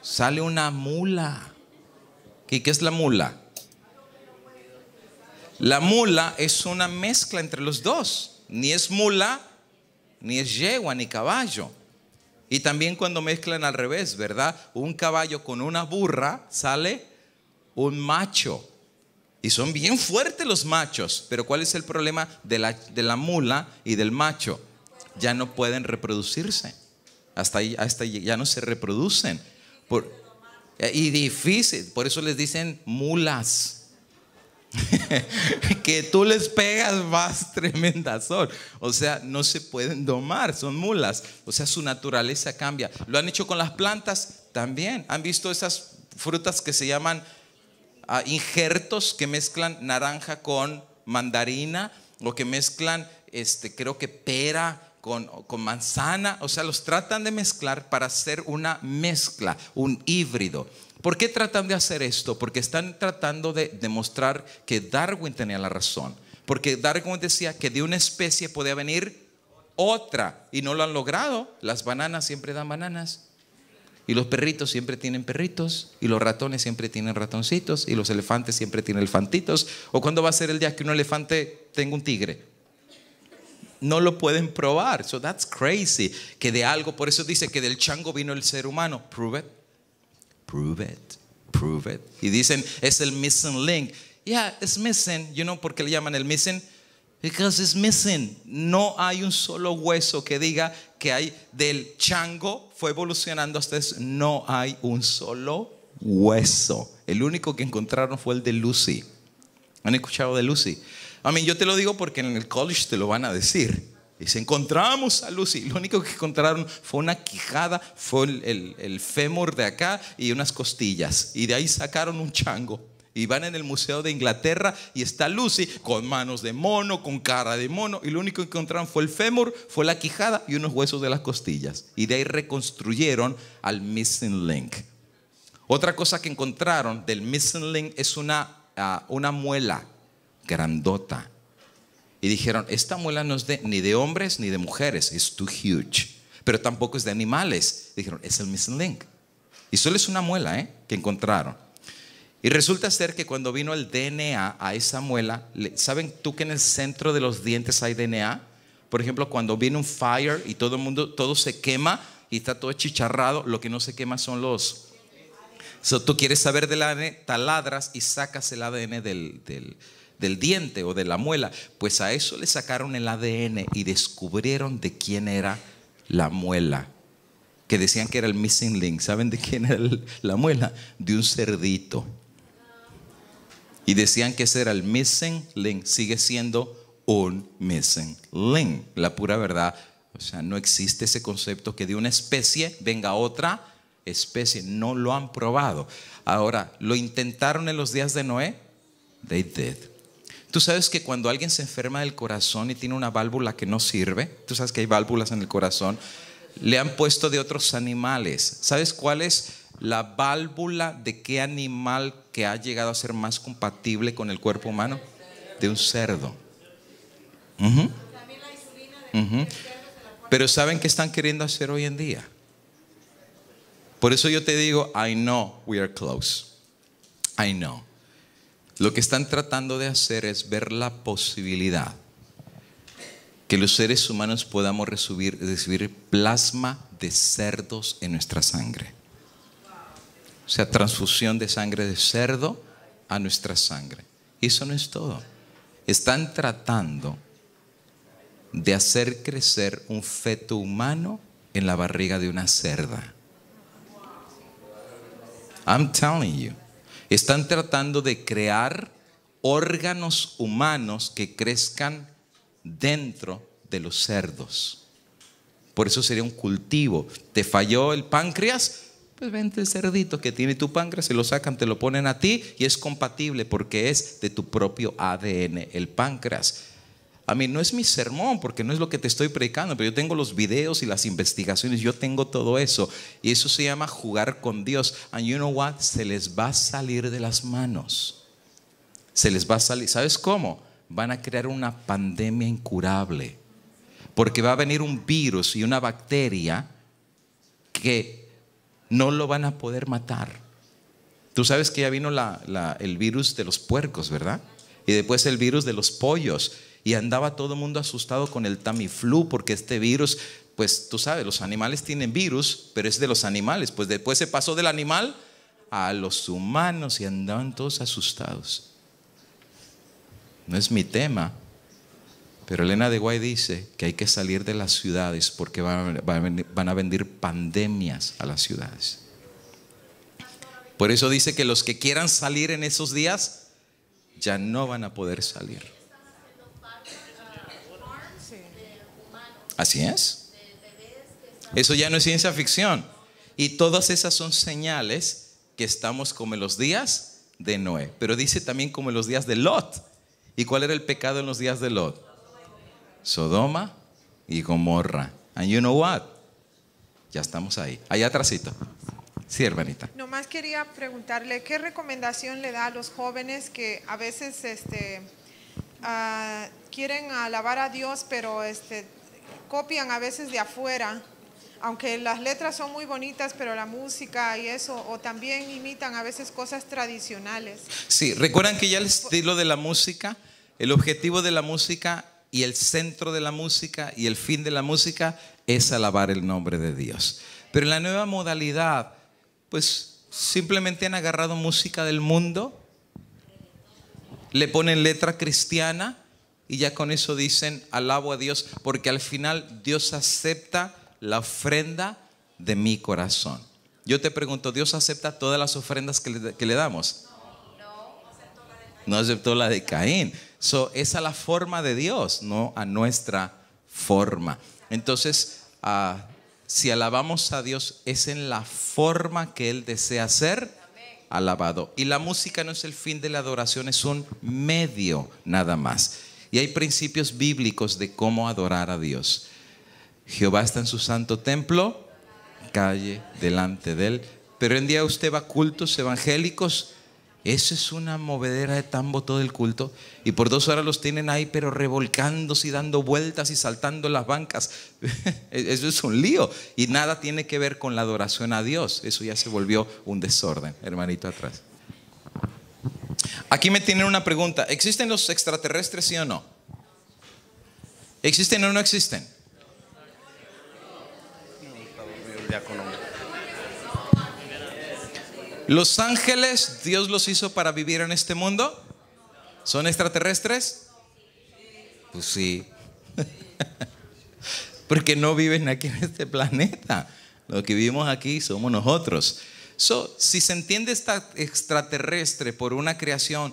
Sale una mula. ¿Y qué es la mula? La mula es una mezcla entre los dos. Ni es mula, ni es yegua, ni caballo. Y también cuando mezclan al revés, ¿verdad? Un caballo con una burra sale un macho. Y son bien fuertes los machos. Pero ¿cuál es el problema de la, mula y del macho? Ya no pueden reproducirse. Hasta ahí, ya no se reproducen. y difícil. Por eso les dicen mulas. [laughs] que tú les pegas más [laughs] tremenda sol. O sea, no se pueden domar, son mulas. O sea, su naturaleza cambia. Lo han hecho con las plantas también. Han visto esas frutas que se llaman injertos que mezclan naranja con mandarina o que mezclan, este, creo que pera con, con, manzana. O sea, los tratan de mezclar para hacer una mezcla, un híbrido. ¿Por qué tratan de hacer esto? Porque están tratando de demostrar que Darwin tenía la razón. Porque Darwin decía que de una especie podía venir otra y no lo han logrado. Las bananas siempre dan bananas. Y los perritos siempre tienen perritos, y los ratones siempre tienen ratoncitos, y los elefantes siempre tienen elefantitos. ¿O cuándo va a ser el día que un elefante tenga un tigre? No lo pueden probar. So that's crazy. Que de algo, por eso dice que del chango vino el ser humano. Prove it. Prove it. Prove it. Y dicen, es el missing link. Yeah, it's missing. You know porque le llaman el missing? Because it's missing. No hay un solo hueso que diga que hay del chango fue evolucionando hasta eso. No hay un solo hueso. El único que encontraron fue el de Lucy. ¿Han escuchado de Lucy? A mí yo te lo digo porque en el college te lo van a decir. Dice, encontramos a Lucy. Lo único que encontraron fue una quijada, fue el, el, el fémur de acá y unas costillas. Y de ahí sacaron un chango. Y van en el Museo de Inglaterra y está Lucy con manos de mono, con cara de mono. Y lo único que encontraron fue el fémur, fue la quijada y unos huesos de las costillas. Y de ahí reconstruyeron al Missing Link. Otra cosa que encontraron del Missing Link es una, ah, una muela grandota. Y dijeron, esta muela no es de, ni de hombres ni de mujeres, es too huge. Pero tampoco es de animales. Dijeron, es el Missing Link. Y solo es una muela ¿eh? que encontraron. Y resulta ser que cuando vino el DNA a esa muela, ¿saben tú que en el centro de los dientes hay DNA? Por ejemplo, cuando viene un fire y todo el mundo, todo se quema y está todo chicharrado, lo que no se quema son los... tú quieres saber del ADN, e, taladras y sacas el ADN del, del, del diente o de la muela. Pues a eso le sacaron el ADN y descubrieron de quién era la muela que decían que era el missing link. ¿Saben de quién era la muela? De un cerdito y decían que ese era el missing link, sigue siendo un missing link, la pura verdad. O sea, no existe ese concepto que de una especie venga otra especie, no lo han probado. Ahora, ¿lo intentaron en los días de Noé? They did. Tú sabes que cuando alguien se enferma del corazón y tiene una válvula que no sirve, tú sabes que hay válvulas en el corazón, le han puesto de otros animales. ¿Sabes cuál es la válvula de qué animal que ha llegado a ser más compatible con el cuerpo humano? De un cerdo. Pero ¿saben qué están queriendo hacer hoy en día? Por eso yo te digo, I know we are close. I know. Lo que están tratando de hacer es ver la posibilidad que los seres humanos podamos recibir plasma de cerdos en nuestra sangre. O sea, transfusión de sangre de cerdo a nuestra sangre. eso no es todo. Están tratando de hacer crecer un feto humano en la barriga de una cerda. I'm telling you. Están tratando de crear órganos humanos que crezcan dentro de los cerdos. Por eso sería un cultivo. ¿Te falló el páncreas? Pues vente el cerdito que tiene tu páncreas, se lo sacan, te lo ponen a ti y es compatible porque es de tu propio ADN, el páncreas. A mí no es mi sermón porque no es lo que te estoy predicando, pero yo tengo los videos y las investigaciones, yo tengo todo eso. Y eso se llama jugar con Dios. And you know what? Se les va a salir de las manos. Se les va a salir. ¿Sabes cómo? Van a crear una pandemia incurable. Porque va a venir un virus y una bacteria que no lo van a poder matar. Tú sabes que ya vino la, el virus de los puercos, ¿verdad? Y después el virus de los pollos. Y andaba todo el mundo asustado con el Tamiflu, porque este virus, pues tú sabes, los animales tienen virus, pero es de los animales. Pues después se pasó del animal a los humanos y andaban todos asustados. No es mi tema, pero Elena de Guay dice que hay que salir de las ciudades porque van, a venir pandemias a las ciudades. Por eso dice que los que quieran salir en esos días ya no van a poder salir. Así es. Eso ya no es ciencia ficción. Y todas esas son señales que estamos como en los días de Noé. Pero dice también como en los días de Lot. ¿Y cuál era el pecado en los días de Lot? Sodoma y Gomorra. And you know what? Ya estamos ahí. Allá atrásito. Sí, hermanita. Nomás quería preguntarle, ¿qué recomendación le da a los jóvenes que a veces este, ah, quieren alabar a Dios, pero este, copian a veces de afuera? Aunque las letras son muy bonitas, pero la música y eso, o también imitan a veces cosas tradicionales. Sí, recuerdan que ya el estilo de la música, el objetivo de la música y el centro de la música y el fin de la música es alabar el nombre de Dios. Pero en la nueva modalidad, pues simplemente han agarrado música del mundo, le ponen letra cristiana y ya con eso dicen alabo a Dios, porque al final Dios acepta la ofrenda de mi corazón. Yo te pregunto, ¿Dios acepta todas las ofrendas que le, que le damos? No aceptó la de Caín. So, esa es la forma de Dios, no a nuestra forma. Entonces, ah, si alabamos a Dios, es en la forma que Él desea ser alabado. Y la música no es el fin de la adoración, es un medio nada más. Y hay principios bíblicos de cómo adorar a Dios. Jehová está en su santo templo, calle delante de Él. Pero en día usted va a cultos evangélicos eso es una movedera de tambo todo el culto. Y por dos horas los tienen ahí, pero revolcándose y dando vueltas y saltando las bancas. [laughs] E-, eso es un lío. Y nada tiene que ver con la adoración a Dios. Eso ya se volvió un desorden, hermanito atrás. Aquí me tienen una pregunta. ¿Existen los extraterrestres, sí o no? ¿Existen o no existen? No, ¿Los ángeles Dios los hizo para vivir en este mundo? ¿Son extraterrestres? Pues sí. [laughs] Porque no viven aquí en este planeta. Lo que vivimos aquí somos nosotros. So, si se entiende esta extraterrestre por una creación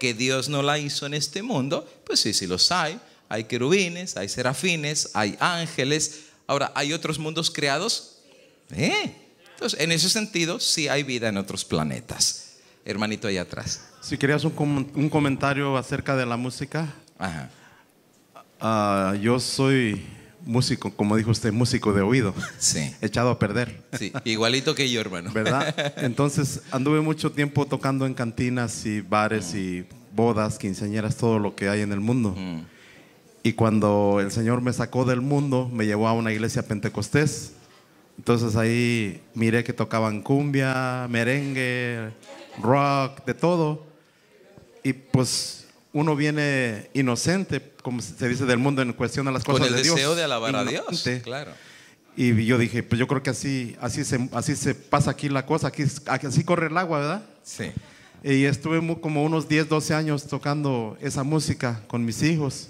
que Dios no la hizo en este mundo, pues sí, sí los hay. Hay querubines, hay serafines, hay ángeles. Ahora, ¿hay otros mundos creados? ¿Eh? Entonces, en ese sentido, sí hay vida en otros planetas. Hermanito allá atrás. Si querías un, comentario acerca de la música. Ah, yo soy músico, como dijo usted, músico de oído. Sí. [laughs] Echado a perder. Sí, igualito que yo, hermano. ¿Verdad? [laughs] Entonces anduve mucho tiempo tocando en cantinas y bares y bodas, quinceañeras, todo lo que hay en el mundo. Mm. Y cuando el Señor me sacó del mundo, me llevó a una iglesia pentecostés entonces ahí miré que tocaban cumbia, merengue, rock, de todo. Y pues uno viene inocente, como se dice, del mundo en cuestión a las cosas de Dios. Con el deseo de alabar a Dios, claro. Y yo dije, pues yo creo que así, así, se, así se pasa aquí la cosa, aquí, así corre el agua, ¿verdad? Sí. Y estuve como unos 10, 12 años tocando esa música con mis hijos.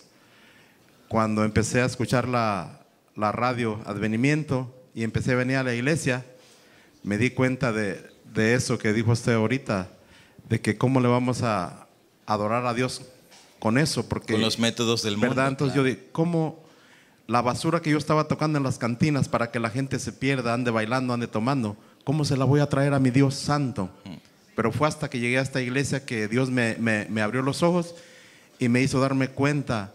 Cuando empecé a escuchar la, la radio Advenimiento, y empecé a venir a la iglesia, me di cuenta de, eso que dijo usted ahorita, de que cómo le vamos a adorar a Dios con eso, porque... Con los métodos del mundo. Entonces yo dije, ¿cómo la basura que yo estaba tocando en las cantinas para que la gente se pierda, ande bailando, ande tomando, cómo se la voy a traer a mi Dios santo? Pero fue hasta que llegué a esta iglesia que Dios me, me, me abrió los ojos y me hizo darme cuenta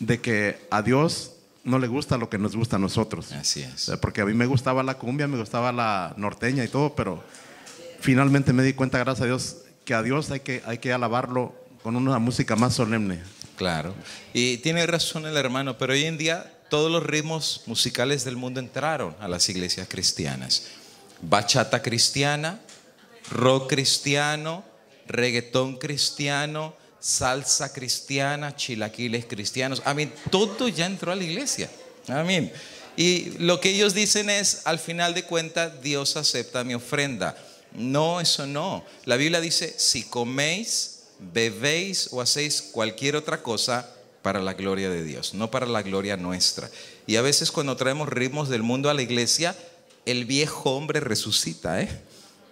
de que a Dios no le gusta lo que nos gusta a nosotros. Así es. Porque a mí me gustaba la cumbia, me gustaba la norteña y todo, pero finalmente me di cuenta, gracias a Dios, que a Dios hay que, hay que alabarlo con una música más solemne. Claro. Y tiene razón el hermano, pero hoy en día todos los ritmos musicales del mundo entraron a las iglesias cristianas. Bachata cristiana, rock cristiano, reggaetón cristiano, salsa cristiana, chilaquiles cristianos. A mí, todo ya entró a la iglesia. Amén. y lo que ellos dicen es, al final de cuentas, Dios acepta mi ofrenda. No, eso no. La Biblia dice, si coméis, bebéis o hacéis cualquier otra cosa para la gloria de Dios, no para la gloria nuestra. Y a veces cuando traemos ritmos del mundo a la iglesia, el viejo hombre resucita. ¿eh?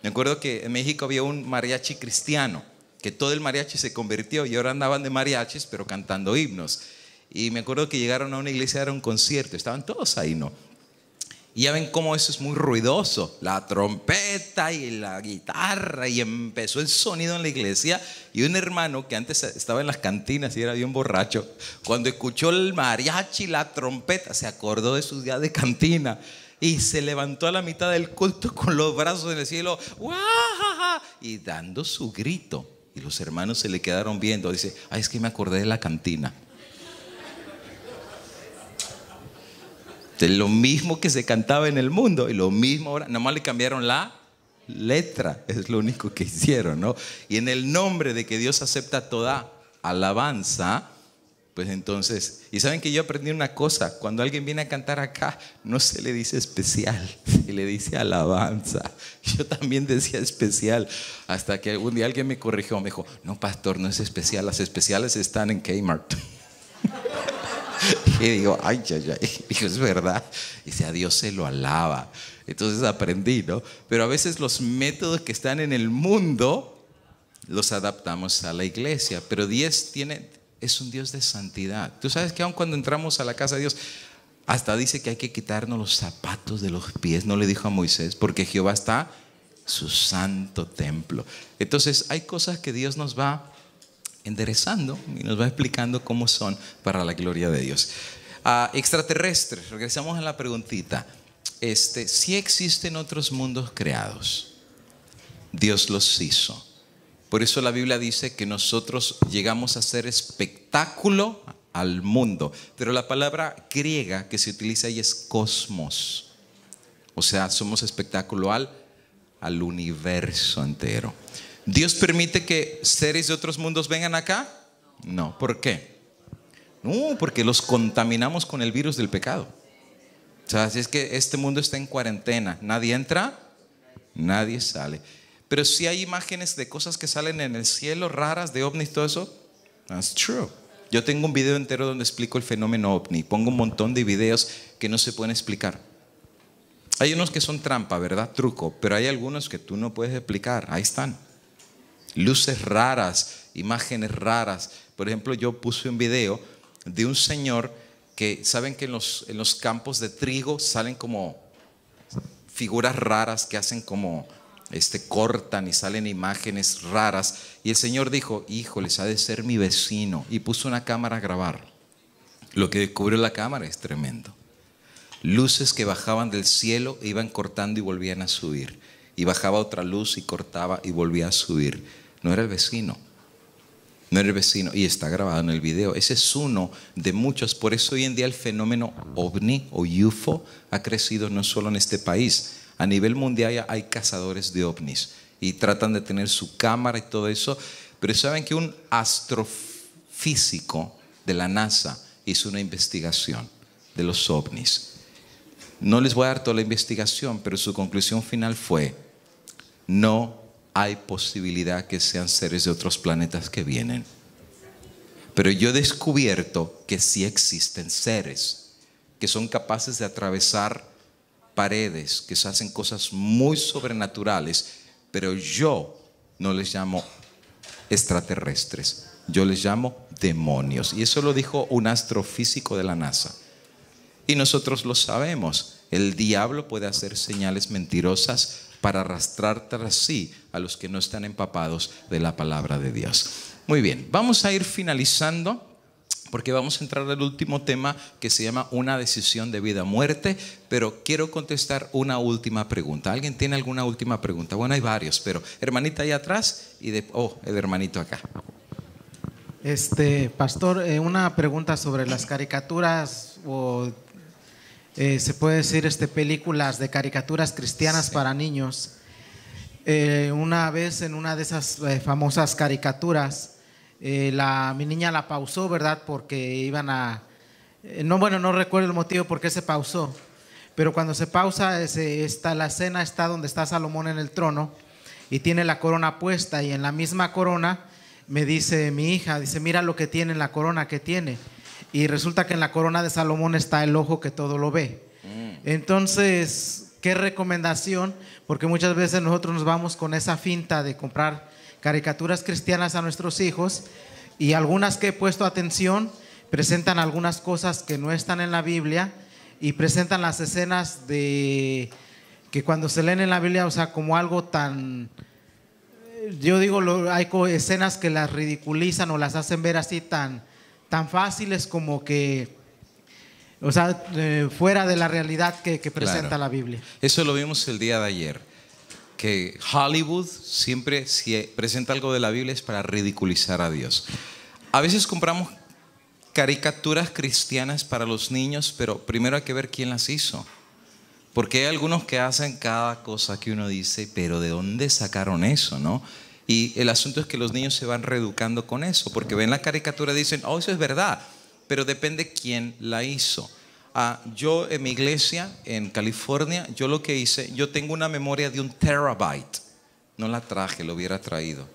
Me acuerdo que en México había un mariachi cristiano que todo el mariachi se convirtió y ahora andaban de mariachis, pero cantando himnos. Y me acuerdo que llegaron a una iglesia, era un concierto, estaban todos ahí, ¿no? Y ya ven cómo eso es muy ruidoso, la trompeta y la guitarra, y empezó el sonido en la iglesia. Y un hermano que antes estaba en las cantinas y era bien borracho, cuando escuchó el mariachi, la trompeta, se acordó de su día de cantina y se levantó a la mitad del culto con los brazos en el cielo, y dando su grito. Y los hermanos se le quedaron viendo. Dice, ay, es que me acordé de la cantina. De lo mismo que se cantaba en el mundo y lo mismo ahora, nomás le cambiaron la letra, es lo único que hicieron, ¿no? Y en el nombre de que Dios acepta toda alabanza, pues entonces, y saben que yo aprendí una cosa, cuando alguien viene a cantar acá, no se le dice especial, se le dice alabanza. [laughs] Yo también decía especial, hasta que algún día alguien me corrigió, me dijo, no, pastor, no es especial, las especiales están en Kmart. [laughs] y digo, ay, ya [laughs] es verdad. Y dice, a Dios se lo alaba. Entonces aprendí, ¿no? Pero a veces los métodos que están en el mundo los adaptamos a la iglesia, pero 10 tiene es un Dios de santidad. Tú sabes que aun cuando entramos a la casa de Dios, hasta dice que hay que quitarnos los zapatos de los pies, no le dijo a Moisés, porque Jehová está su santo templo. Entonces hay cosas que Dios nos va enderezando y nos va explicando cómo son para la gloria de Dios. Ah, extraterrestres, regresamos a la preguntita. Este, si existen otros mundos creados, Dios los hizo. Por eso la Biblia dice que nosotros llegamos a ser espectáculo al mundo. Pero la palabra griega que se utiliza ahí es cosmos. O sea, somos espectáculo al, al universo entero. ¿Dios permite que seres de otros mundos vengan acá? No. ¿Por qué? No, porque los contaminamos con el virus del pecado. O sea, si es que este mundo está en cuarentena. Nadie entra, nadie sale. Pero si hay imágenes de cosas que salen en el cielo, raras, de ovnis, todo eso, that's true. Yo tengo un video entero donde explico el fenómeno ovni. Pongo un montón de videos que no se pueden explicar. Hay unos que son trampa, ¿verdad? Truco, pero hay algunos que tú no puedes explicar. Ahí están. Luces raras, imágenes raras. Por ejemplo, yo puse un video de un señor que saben que los, en los campos de trigo salen como figuras raras que hacen como este, cortan y salen imágenes raras. Y el Señor dijo, les ha de ser mi vecino. Y puso una cámara a grabar. Lo que descubrió la cámara es tremendo. Luces que bajaban del cielo, e iban cortando y volvían a subir. Y bajaba otra luz y cortaba y volvía a subir. No era el vecino. No era el vecino. Y está grabado en el video. Ese es uno de muchos. Por eso hoy en día el fenómeno ovni o UFO ha crecido no solo en este país, a nivel mundial hay cazadores de ovnis y tratan de tener su cámara y todo eso, pero saben que un astrofísico de la NASA hizo una investigación de los ovnis. No les voy a dar toda la investigación, pero su conclusión final fue, no hay posibilidad que sean seres de otros planetas que vienen. Pero yo he descubierto que sí existen seres que son capaces de atravesar paredes que se hacen cosas muy sobrenaturales, pero yo no les llamo extraterrestres, yo les llamo demonios. Y eso lo dijo un astrofísico de la NASA. Y nosotros lo sabemos, el diablo puede hacer señales mentirosas para arrastrar tras sí a los que no están empapados de la palabra de Dios. Muy bien, vamos a ir finalizando porque vamos a entrar al último tema que se llama una decisión de vida muerte, pero quiero contestar una última pregunta. ¿Alguien tiene alguna última pregunta? Bueno, hay varios, pero hermanita ahí atrás y de, oh, el hermanito acá. Este, pastor, eh, una pregunta sobre las caricaturas o eh, se puede decir este películas de caricaturas cristianas para niños. Eh, una vez en una de esas famosas caricaturas eh, mi niña la pausó, ¿verdad? Porque iban a... Eh, no, bueno, no recuerdo el motivo por qué se pausó, pero cuando se pausa, está, la escena está donde está Salomón en el trono y tiene la corona puesta y en la misma corona me dice mi hija, dice, mira lo que tiene en la corona que tiene. Y resulta que en la corona de Salomón está el ojo que todo lo ve. Mm. Entonces, qué recomendación, porque muchas veces nosotros nos vamos con esa finta de comprar caricaturas cristianas a nuestros hijos y algunas que he puesto atención presentan algunas cosas que no están en la Biblia y presentan las escenas de que cuando se leen en la Biblia, o sea, como algo tan yo digo, hay escenas que las ridiculizan o las hacen ver así tan tan fáciles como que o sea, eh, fuera de la realidad que, presenta la Biblia. Eso lo vimos el día de ayer que Hollywood siempre, si presenta algo de la Biblia, es para ridiculizar a Dios. A veces compramos caricaturas cristianas para los niños, pero primero hay que ver quién las hizo. Porque hay algunos que hacen cada cosa que uno dice, pero ¿de dónde sacaron eso, no? Y el asunto es que los niños se van reeducando con eso, porque ven la caricatura y dicen, oh, eso es verdad, pero depende quién la hizo yo en mi iglesia en California, yo lo que hice, yo tengo una memoria de un terabyte. No la traje, lo hubiera traído.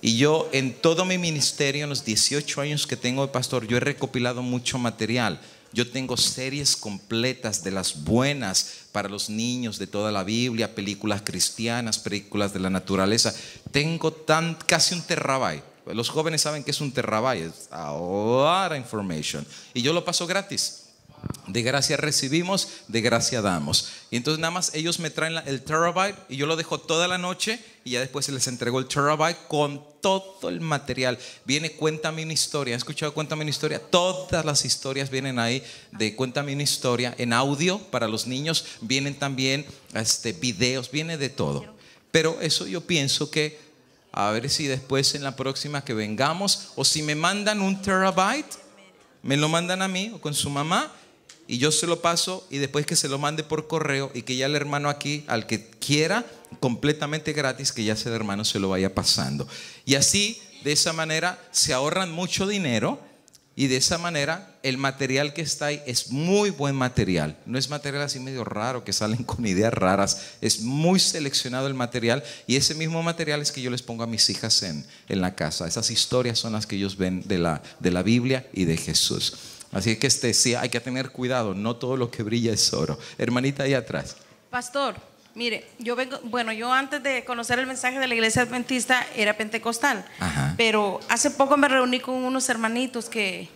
Y yo en todo mi ministerio, en los 18 años que tengo de pastor, yo he recopilado mucho material. Yo tengo series completas de las buenas para los niños de toda la Biblia, películas cristianas, películas de la naturaleza. Tengo tan, casi un terabyte. Los jóvenes saben que es un terabyte, es ahora information. Y yo lo paso gratis. De gracia recibimos, de gracia damos. Y entonces nada más ellos me traen el terabyte y yo lo dejo toda la noche y ya después se les entregó el terabyte con todo el material. Viene Cuéntame una historia. ¿Has escuchado Cuéntame una historia? Todas las historias vienen ahí de Cuéntame una historia en audio para los niños. Vienen también este, videos, viene de todo. Pero eso yo pienso que a ver si después en la próxima que vengamos o si me mandan un terabyte, me lo mandan a mí o con su mamá y yo se lo paso y después que se lo mande por correo y que ya el hermano aquí, al que quiera, completamente gratis, que ya ese hermano se lo vaya pasando. Y así, de esa manera, se ahorran mucho dinero y de esa manera el material que está ahí es muy buen material. No es material así medio raro que salen con ideas raras. Es muy seleccionado el material y ese mismo material es que yo les pongo a mis hijas en, en la casa. Esas historias son las que ellos ven de la, de la Biblia y de Jesús. Así que este, sí, hay que tener cuidado, no todo lo que brilla es oro. Hermanita ahí atrás. Pastor, Mire, yo vengo, bueno, yo antes de conocer el mensaje de la iglesia adventista era pentecostal, pero hace poco me reuní con unos hermanitos que,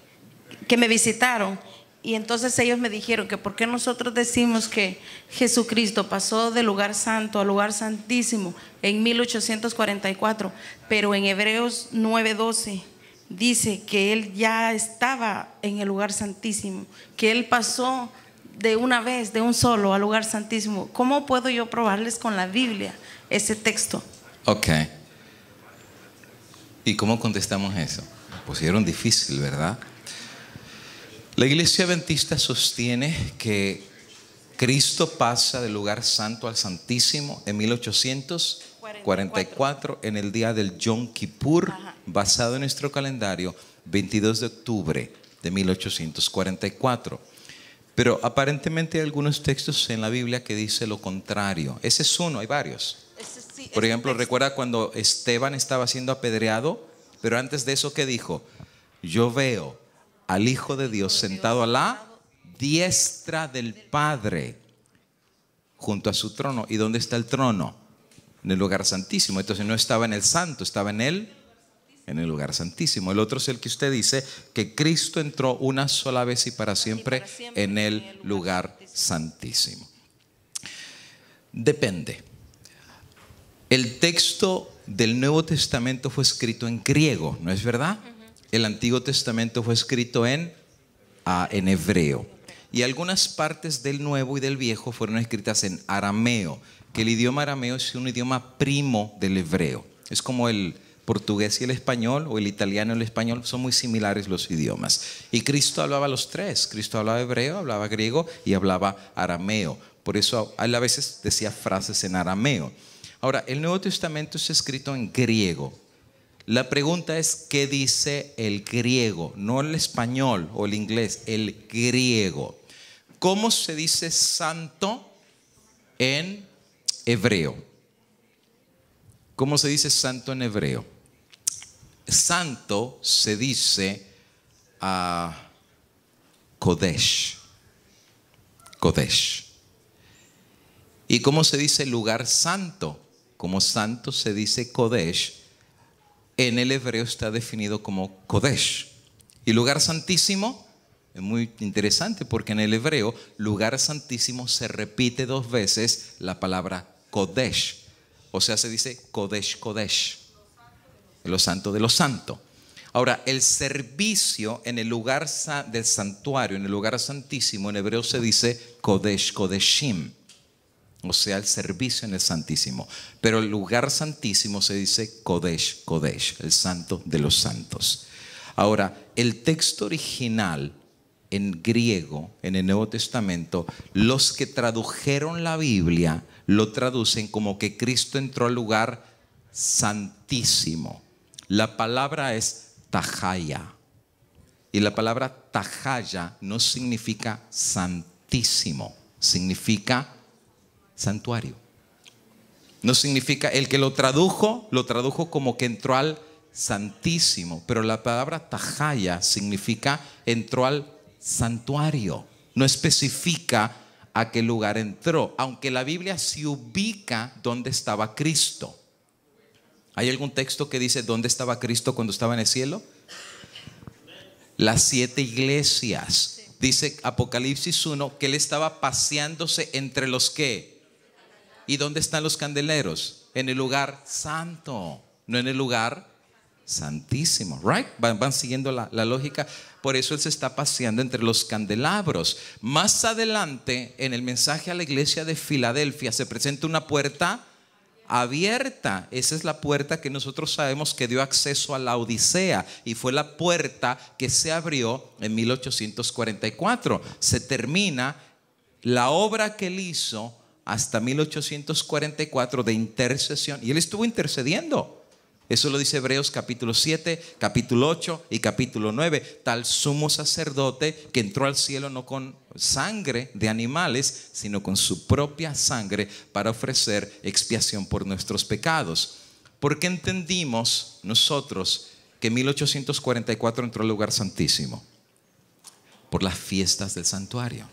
que me visitaron y entonces ellos me dijeron que por qué nosotros decimos que Jesucristo pasó de lugar santo a lugar santísimo en 1844, pero en Hebreos 9:12 dice que él ya estaba en el lugar santísimo, que él pasó de una vez, de un solo, al lugar santísimo. ¿Cómo puedo yo probarles con la Biblia ese texto? Ok. ¿Y cómo contestamos eso? Pues pusieron difícil, ¿verdad? La iglesia adventista sostiene que Cristo pasa del lugar santo al santísimo en 1800 44 en el día del Yom Kippur, basado en nuestro calendario, 22 de octubre de 1844. Pero aparentemente hay algunos textos en la Biblia que dice lo contrario. Ese es uno, hay varios. Por ejemplo, recuerda cuando Esteban estaba siendo apedreado, pero antes de eso, ¿qué dijo? Yo veo al Hijo de Dios sentado a la diestra del Padre junto a su trono. ¿Y dónde está el trono? en el lugar santísimo. Entonces no estaba en el santo, estaba en él, en el lugar santísimo. El otro es el que usted dice que Cristo entró una sola vez y para siempre, en el, lugar, santísimo. Depende. El texto del Nuevo Testamento fue escrito en griego, ¿no es verdad? El Antiguo Testamento fue escrito en, ah, en hebreo. Y algunas partes del Nuevo y del Viejo fueron escritas en arameo que el idioma arameo es un idioma primo del hebreo. Es como el portugués y el español, o el italiano y el español, son muy similares los idiomas. Y Cristo hablaba los tres. Cristo hablaba hebreo, hablaba griego y hablaba arameo. Por eso a veces decía frases en arameo. Ahora, el Nuevo Testamento es escrito en griego. La pregunta es, ¿qué dice el griego? No el español o el inglés, el griego. ¿Cómo se dice santo en hebreo. ¿Cómo se dice santo en hebreo? Santo se dice a Kodesh. Kodesh. ¿Y cómo se dice lugar santo? Como santo se dice Kodesh. En el hebreo está definido como Kodesh. ¿Y lugar santísimo? Es muy interesante porque en el hebreo, lugar santísimo, se repite dos veces la palabra Kodesh. O sea, se dice Kodesh Kodesh, lo santo de los santos. Ahora, el servicio en el lugar del santuario, en el lugar santísimo, en hebreo se dice Kodesh Kodeshim. O sea, el servicio en el santísimo. Pero el lugar santísimo se dice Kodesh Kodesh, el santo de los santos. Ahora, el texto original en griego, en el Nuevo Testamento, los que tradujeron la Biblia lo traducen como que Cristo entró al lugar santísimo. La palabra es tajaya. Y la palabra tajaya no significa santísimo, significa santuario. No significa, el que lo tradujo, lo tradujo como que entró al santísimo, pero la palabra tajaya significa entró al santuario. No especifica a qué lugar entró, aunque la Biblia se ubica donde estaba Cristo. ¿Hay algún texto que dice dónde estaba Cristo cuando estaba en el cielo? Las siete iglesias. Dice Apocalipsis 1 que él estaba paseándose entre los que. ¿Y dónde están los candeleros? En el lugar santo, no en el lugar santísimo, right? Van, siguiendo la, la, lógica. Por eso él se está paseando entre los candelabros. Más adelante, en el mensaje a la iglesia de Filadelfia, se presenta una puerta abierta. Esa es la puerta que nosotros sabemos que dio acceso a la Odisea y fue la puerta que se abrió en 1844. Se termina la obra que él hizo hasta 1844 de intercesión y él estuvo intercediendo eso lo dice Hebreos capítulo 7, capítulo 8 y capítulo 9. Tal sumo sacerdote que entró al cielo no con sangre de animales, sino con su propia sangre para ofrecer expiación por nuestros pecados. Porque entendimos nosotros que en 1844 entró al lugar santísimo por las fiestas del santuario.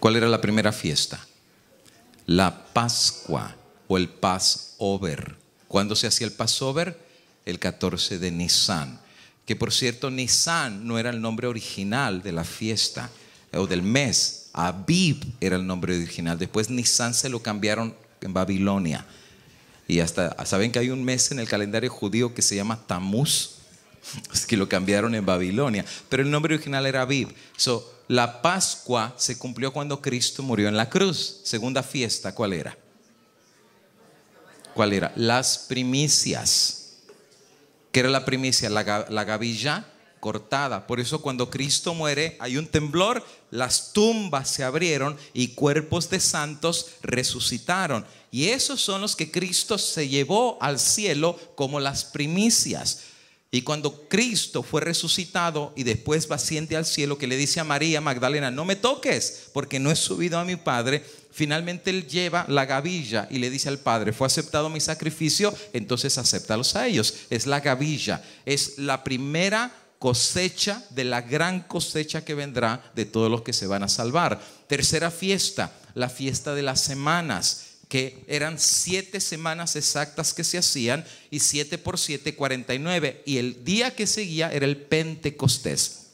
¿Cuál era la primera fiesta? La Pascua o el Passover. ¿Cuándo se hacía el Passover? El 14 de Nisan. Que por cierto, Nisan no era el nombre original de la fiesta eh, o del mes. Abib era el nombre original. Después Nisan se lo cambiaron en Babilonia. Y hasta, ¿saben que hay un mes en el calendario judío que se llama Tamuz? [laughs] Es que lo cambiaron en Babilonia. Pero el nombre original era Abib. So, la Pascua se cumplió cuando Cristo murió en la cruz. Segunda fiesta, ¿cuál era? ¿Cuál era? Las primicias. ¿Qué era la primicia? La, gavilla cortada. Por eso cuando Cristo muere hay un temblor, las tumbas se abrieron y cuerpos de santos resucitaron. Y esos son los que Cristo se llevó al cielo como las primicias. Y cuando Cristo fue resucitado y después va al cielo, que le dice a María Magdalena, no me toques, porque no he subido a mi Padre, Finalmente él lleva la gavilla y le dice al Padre, fue aceptado mi sacrificio, entonces acéptalos a ellos. Es la gavilla, es la primera cosecha de la gran cosecha que vendrá de todos los que se van a salvar. Tercera fiesta, la fiesta de las semanas que eran siete semanas exactas que se hacían, y siete por siete, 49. Y el día que seguía era el Pentecostés,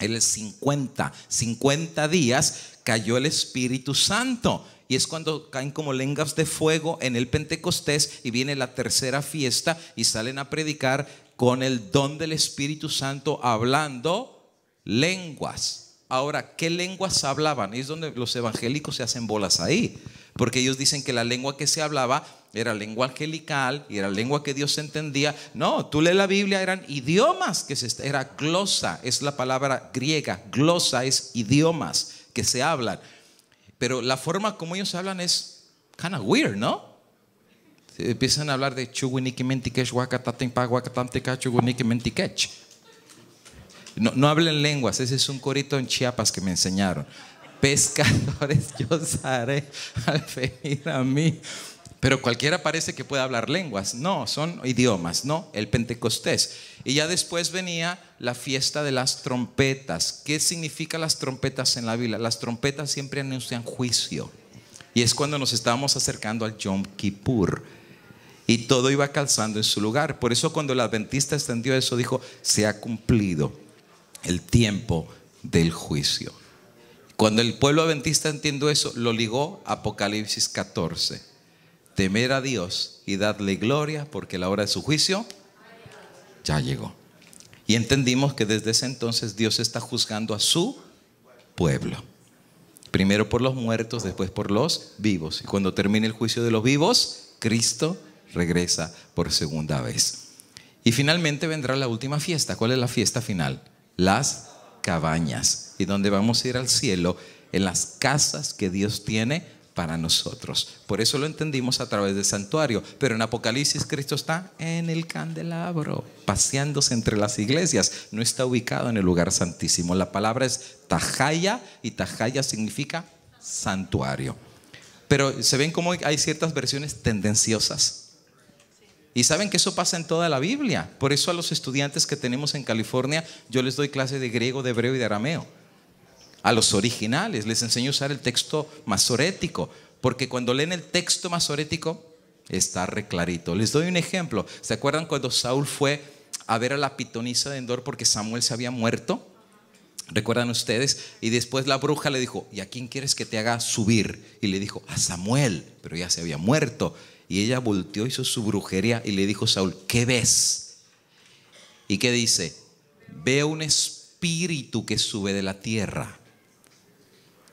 el 50, 50 días cayó el Espíritu Santo. Y es cuando caen como lenguas de fuego en el Pentecostés y viene la tercera fiesta y salen a predicar con el don del Espíritu Santo hablando lenguas. Ahora, ¿qué lenguas hablaban? Es donde los evangélicos se hacen bolas ahí, porque ellos dicen que la lengua que se hablaba era lengua angelical y era lengua que Dios entendía. No, tú lees la Biblia, eran idiomas, que se, era glosa, es la palabra griega, glosa es idiomas que se hablan. Pero la forma como ellos hablan es kind of weird, ¿no? Empiezan a hablar de No, no hablen lenguas, ese es un corito en Chiapas que me enseñaron. Pescadores [laughs] yo os al venir a mí. Pero cualquiera parece que puede hablar lenguas. No, son idiomas, ¿no? El Pentecostés. Y ya después venía la fiesta de las trompetas. ¿Qué significa las trompetas en la Biblia? Las trompetas siempre anuncian juicio. Y es cuando nos estábamos acercando al Yom Kippur. Y todo iba calzando en su lugar. Por eso cuando el adventista extendió eso, dijo, se ha cumplido el tiempo del juicio. Cuando el pueblo adventista entiende eso, lo ligó a Apocalipsis 14. Temer a Dios y darle gloria porque la hora de su juicio ya llegó. Y entendimos que desde ese entonces Dios está juzgando a su pueblo. Primero por los muertos, después por los vivos. Y cuando termine el juicio de los vivos, Cristo regresa por segunda vez. Y finalmente vendrá la última fiesta. ¿Cuál es la fiesta final? Las cabañas. Y donde vamos a ir al cielo en las casas que Dios tiene para nosotros. Por eso lo entendimos a través del santuario. Pero en Apocalipsis Cristo está en el candelabro, paseándose entre las iglesias. No está ubicado en el lugar santísimo. La palabra es tajaya y tajaya significa santuario. Pero se ven como hay ciertas versiones tendenciosas. Y saben que eso pasa en toda la Biblia. Por eso a los estudiantes que tenemos en California yo les doy clase de griego, de hebreo y de arameo a los originales, les enseñó a usar el texto masorético, porque cuando leen el texto masorético está reclarito. Les doy un ejemplo. ¿Se acuerdan cuando Saúl fue a ver a la pitonisa de Endor porque Samuel se había muerto? ¿Recuerdan ustedes? Y después la bruja le dijo, ¿y a quién quieres que te haga subir? Y le dijo, a Samuel, pero ya se había muerto. Y ella volteó, hizo su brujería y le dijo, Saúl, ¿qué ves? ¿Y qué dice? Veo un espíritu que sube de la tierra.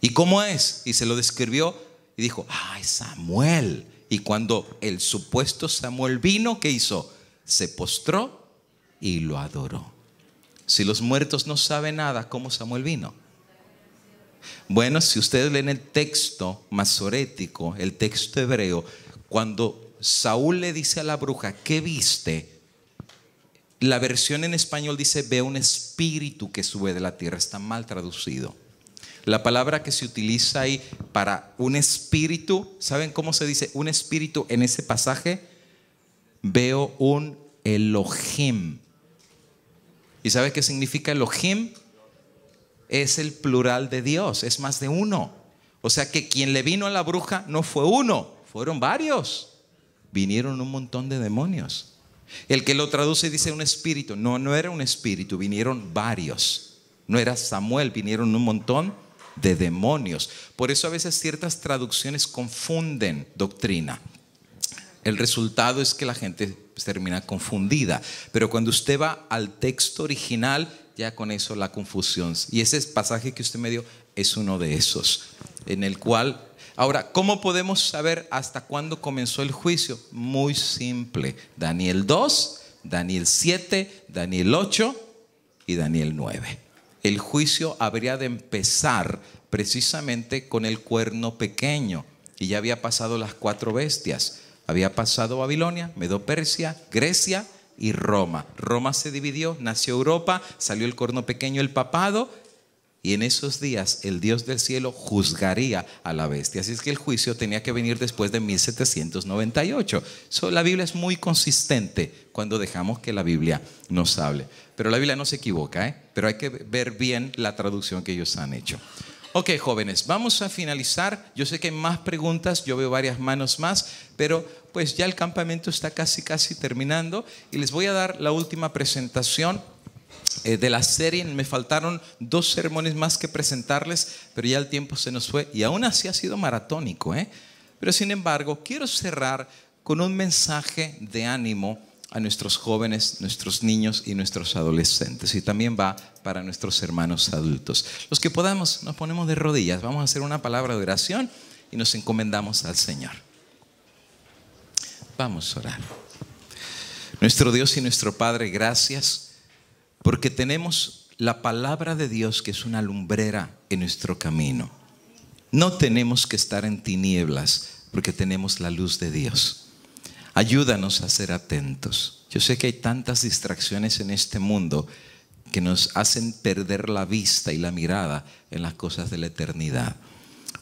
¿Y cómo es? Y se lo describió y dijo, ay Samuel. Y cuando el supuesto Samuel vino, ¿qué hizo? Se postró y lo adoró. Si los muertos no saben nada, ¿cómo Samuel vino? Bueno, si ustedes leen el texto masorético, el texto hebreo, cuando Saúl le dice a la bruja, ¿qué viste? La versión en español dice, ve un espíritu que sube de la tierra, está mal traducido. La palabra que se utiliza ahí para un espíritu, ¿saben cómo se dice un espíritu en ese pasaje? Veo un Elohim. ¿Y sabe qué significa Elohim? Es el plural de Dios, es más de uno. O sea que quien le vino a la bruja no fue uno, fueron varios. Vinieron un montón de demonios. El que lo traduce dice un espíritu. No, no era un espíritu, vinieron varios. No era Samuel, vinieron un montón de demonios. Por eso a veces ciertas traducciones confunden doctrina. El resultado es que la gente pues, termina confundida. Pero cuando usted va al texto original, ya con eso la confusión. Y ese pasaje que usted me dio es uno de esos, en el cual... Ahora, ¿cómo podemos saber hasta cuándo comenzó el juicio? Muy simple. Daniel 2, Daniel 7, Daniel 8 y Daniel 9 el juicio habría de empezar precisamente con el cuerno pequeño. Y ya había pasado las cuatro bestias. Había pasado Babilonia, Medo-Persia, Grecia y Roma. Roma se dividió, nació Europa, salió el cuerno pequeño, el papado, y en esos días el Dios del cielo juzgaría a la bestia. Así es que el juicio tenía que venir después de 1798. la Biblia es muy consistente cuando dejamos que la Biblia nos hable. Pero la Biblia no se equivoca, ¿eh? pero hay que ver bien la traducción que ellos han hecho. Ok, jóvenes, vamos a finalizar. Yo sé que hay más preguntas, yo veo varias manos más, pero pues ya el campamento está casi, casi terminando y les voy a dar la última presentación eh, de la serie. Me faltaron dos sermones más que presentarles, pero ya el tiempo se nos fue y aún así ha sido maratónico. ¿eh? Pero sin embargo, quiero cerrar con un mensaje de ánimo a nuestros jóvenes, nuestros niños y nuestros adolescentes. Y también va para nuestros hermanos adultos. Los que podamos, nos ponemos de rodillas, vamos a hacer una palabra de oración y nos encomendamos al Señor. Vamos a orar. Nuestro Dios y nuestro Padre, gracias porque tenemos la palabra de Dios que es una lumbrera en nuestro camino. No tenemos que estar en tinieblas porque tenemos la luz de Dios. Ayúdanos a ser atentos. Yo sé que hay tantas distracciones en este mundo que nos hacen perder la vista y la mirada en las cosas de la eternidad.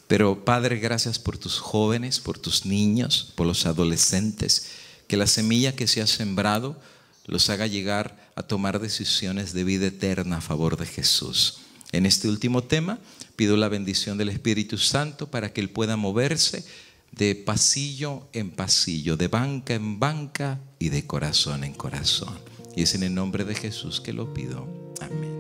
Pero Padre, gracias por tus jóvenes, por tus niños, por los adolescentes, que la semilla que se ha sembrado los haga llegar a tomar decisiones de vida eterna a favor de Jesús. En este último tema pido la bendición del Espíritu Santo para que Él pueda moverse de pasillo en pasillo, de banca en banca y de corazón en corazón. Y es en el nombre de Jesús que lo pido. Amén.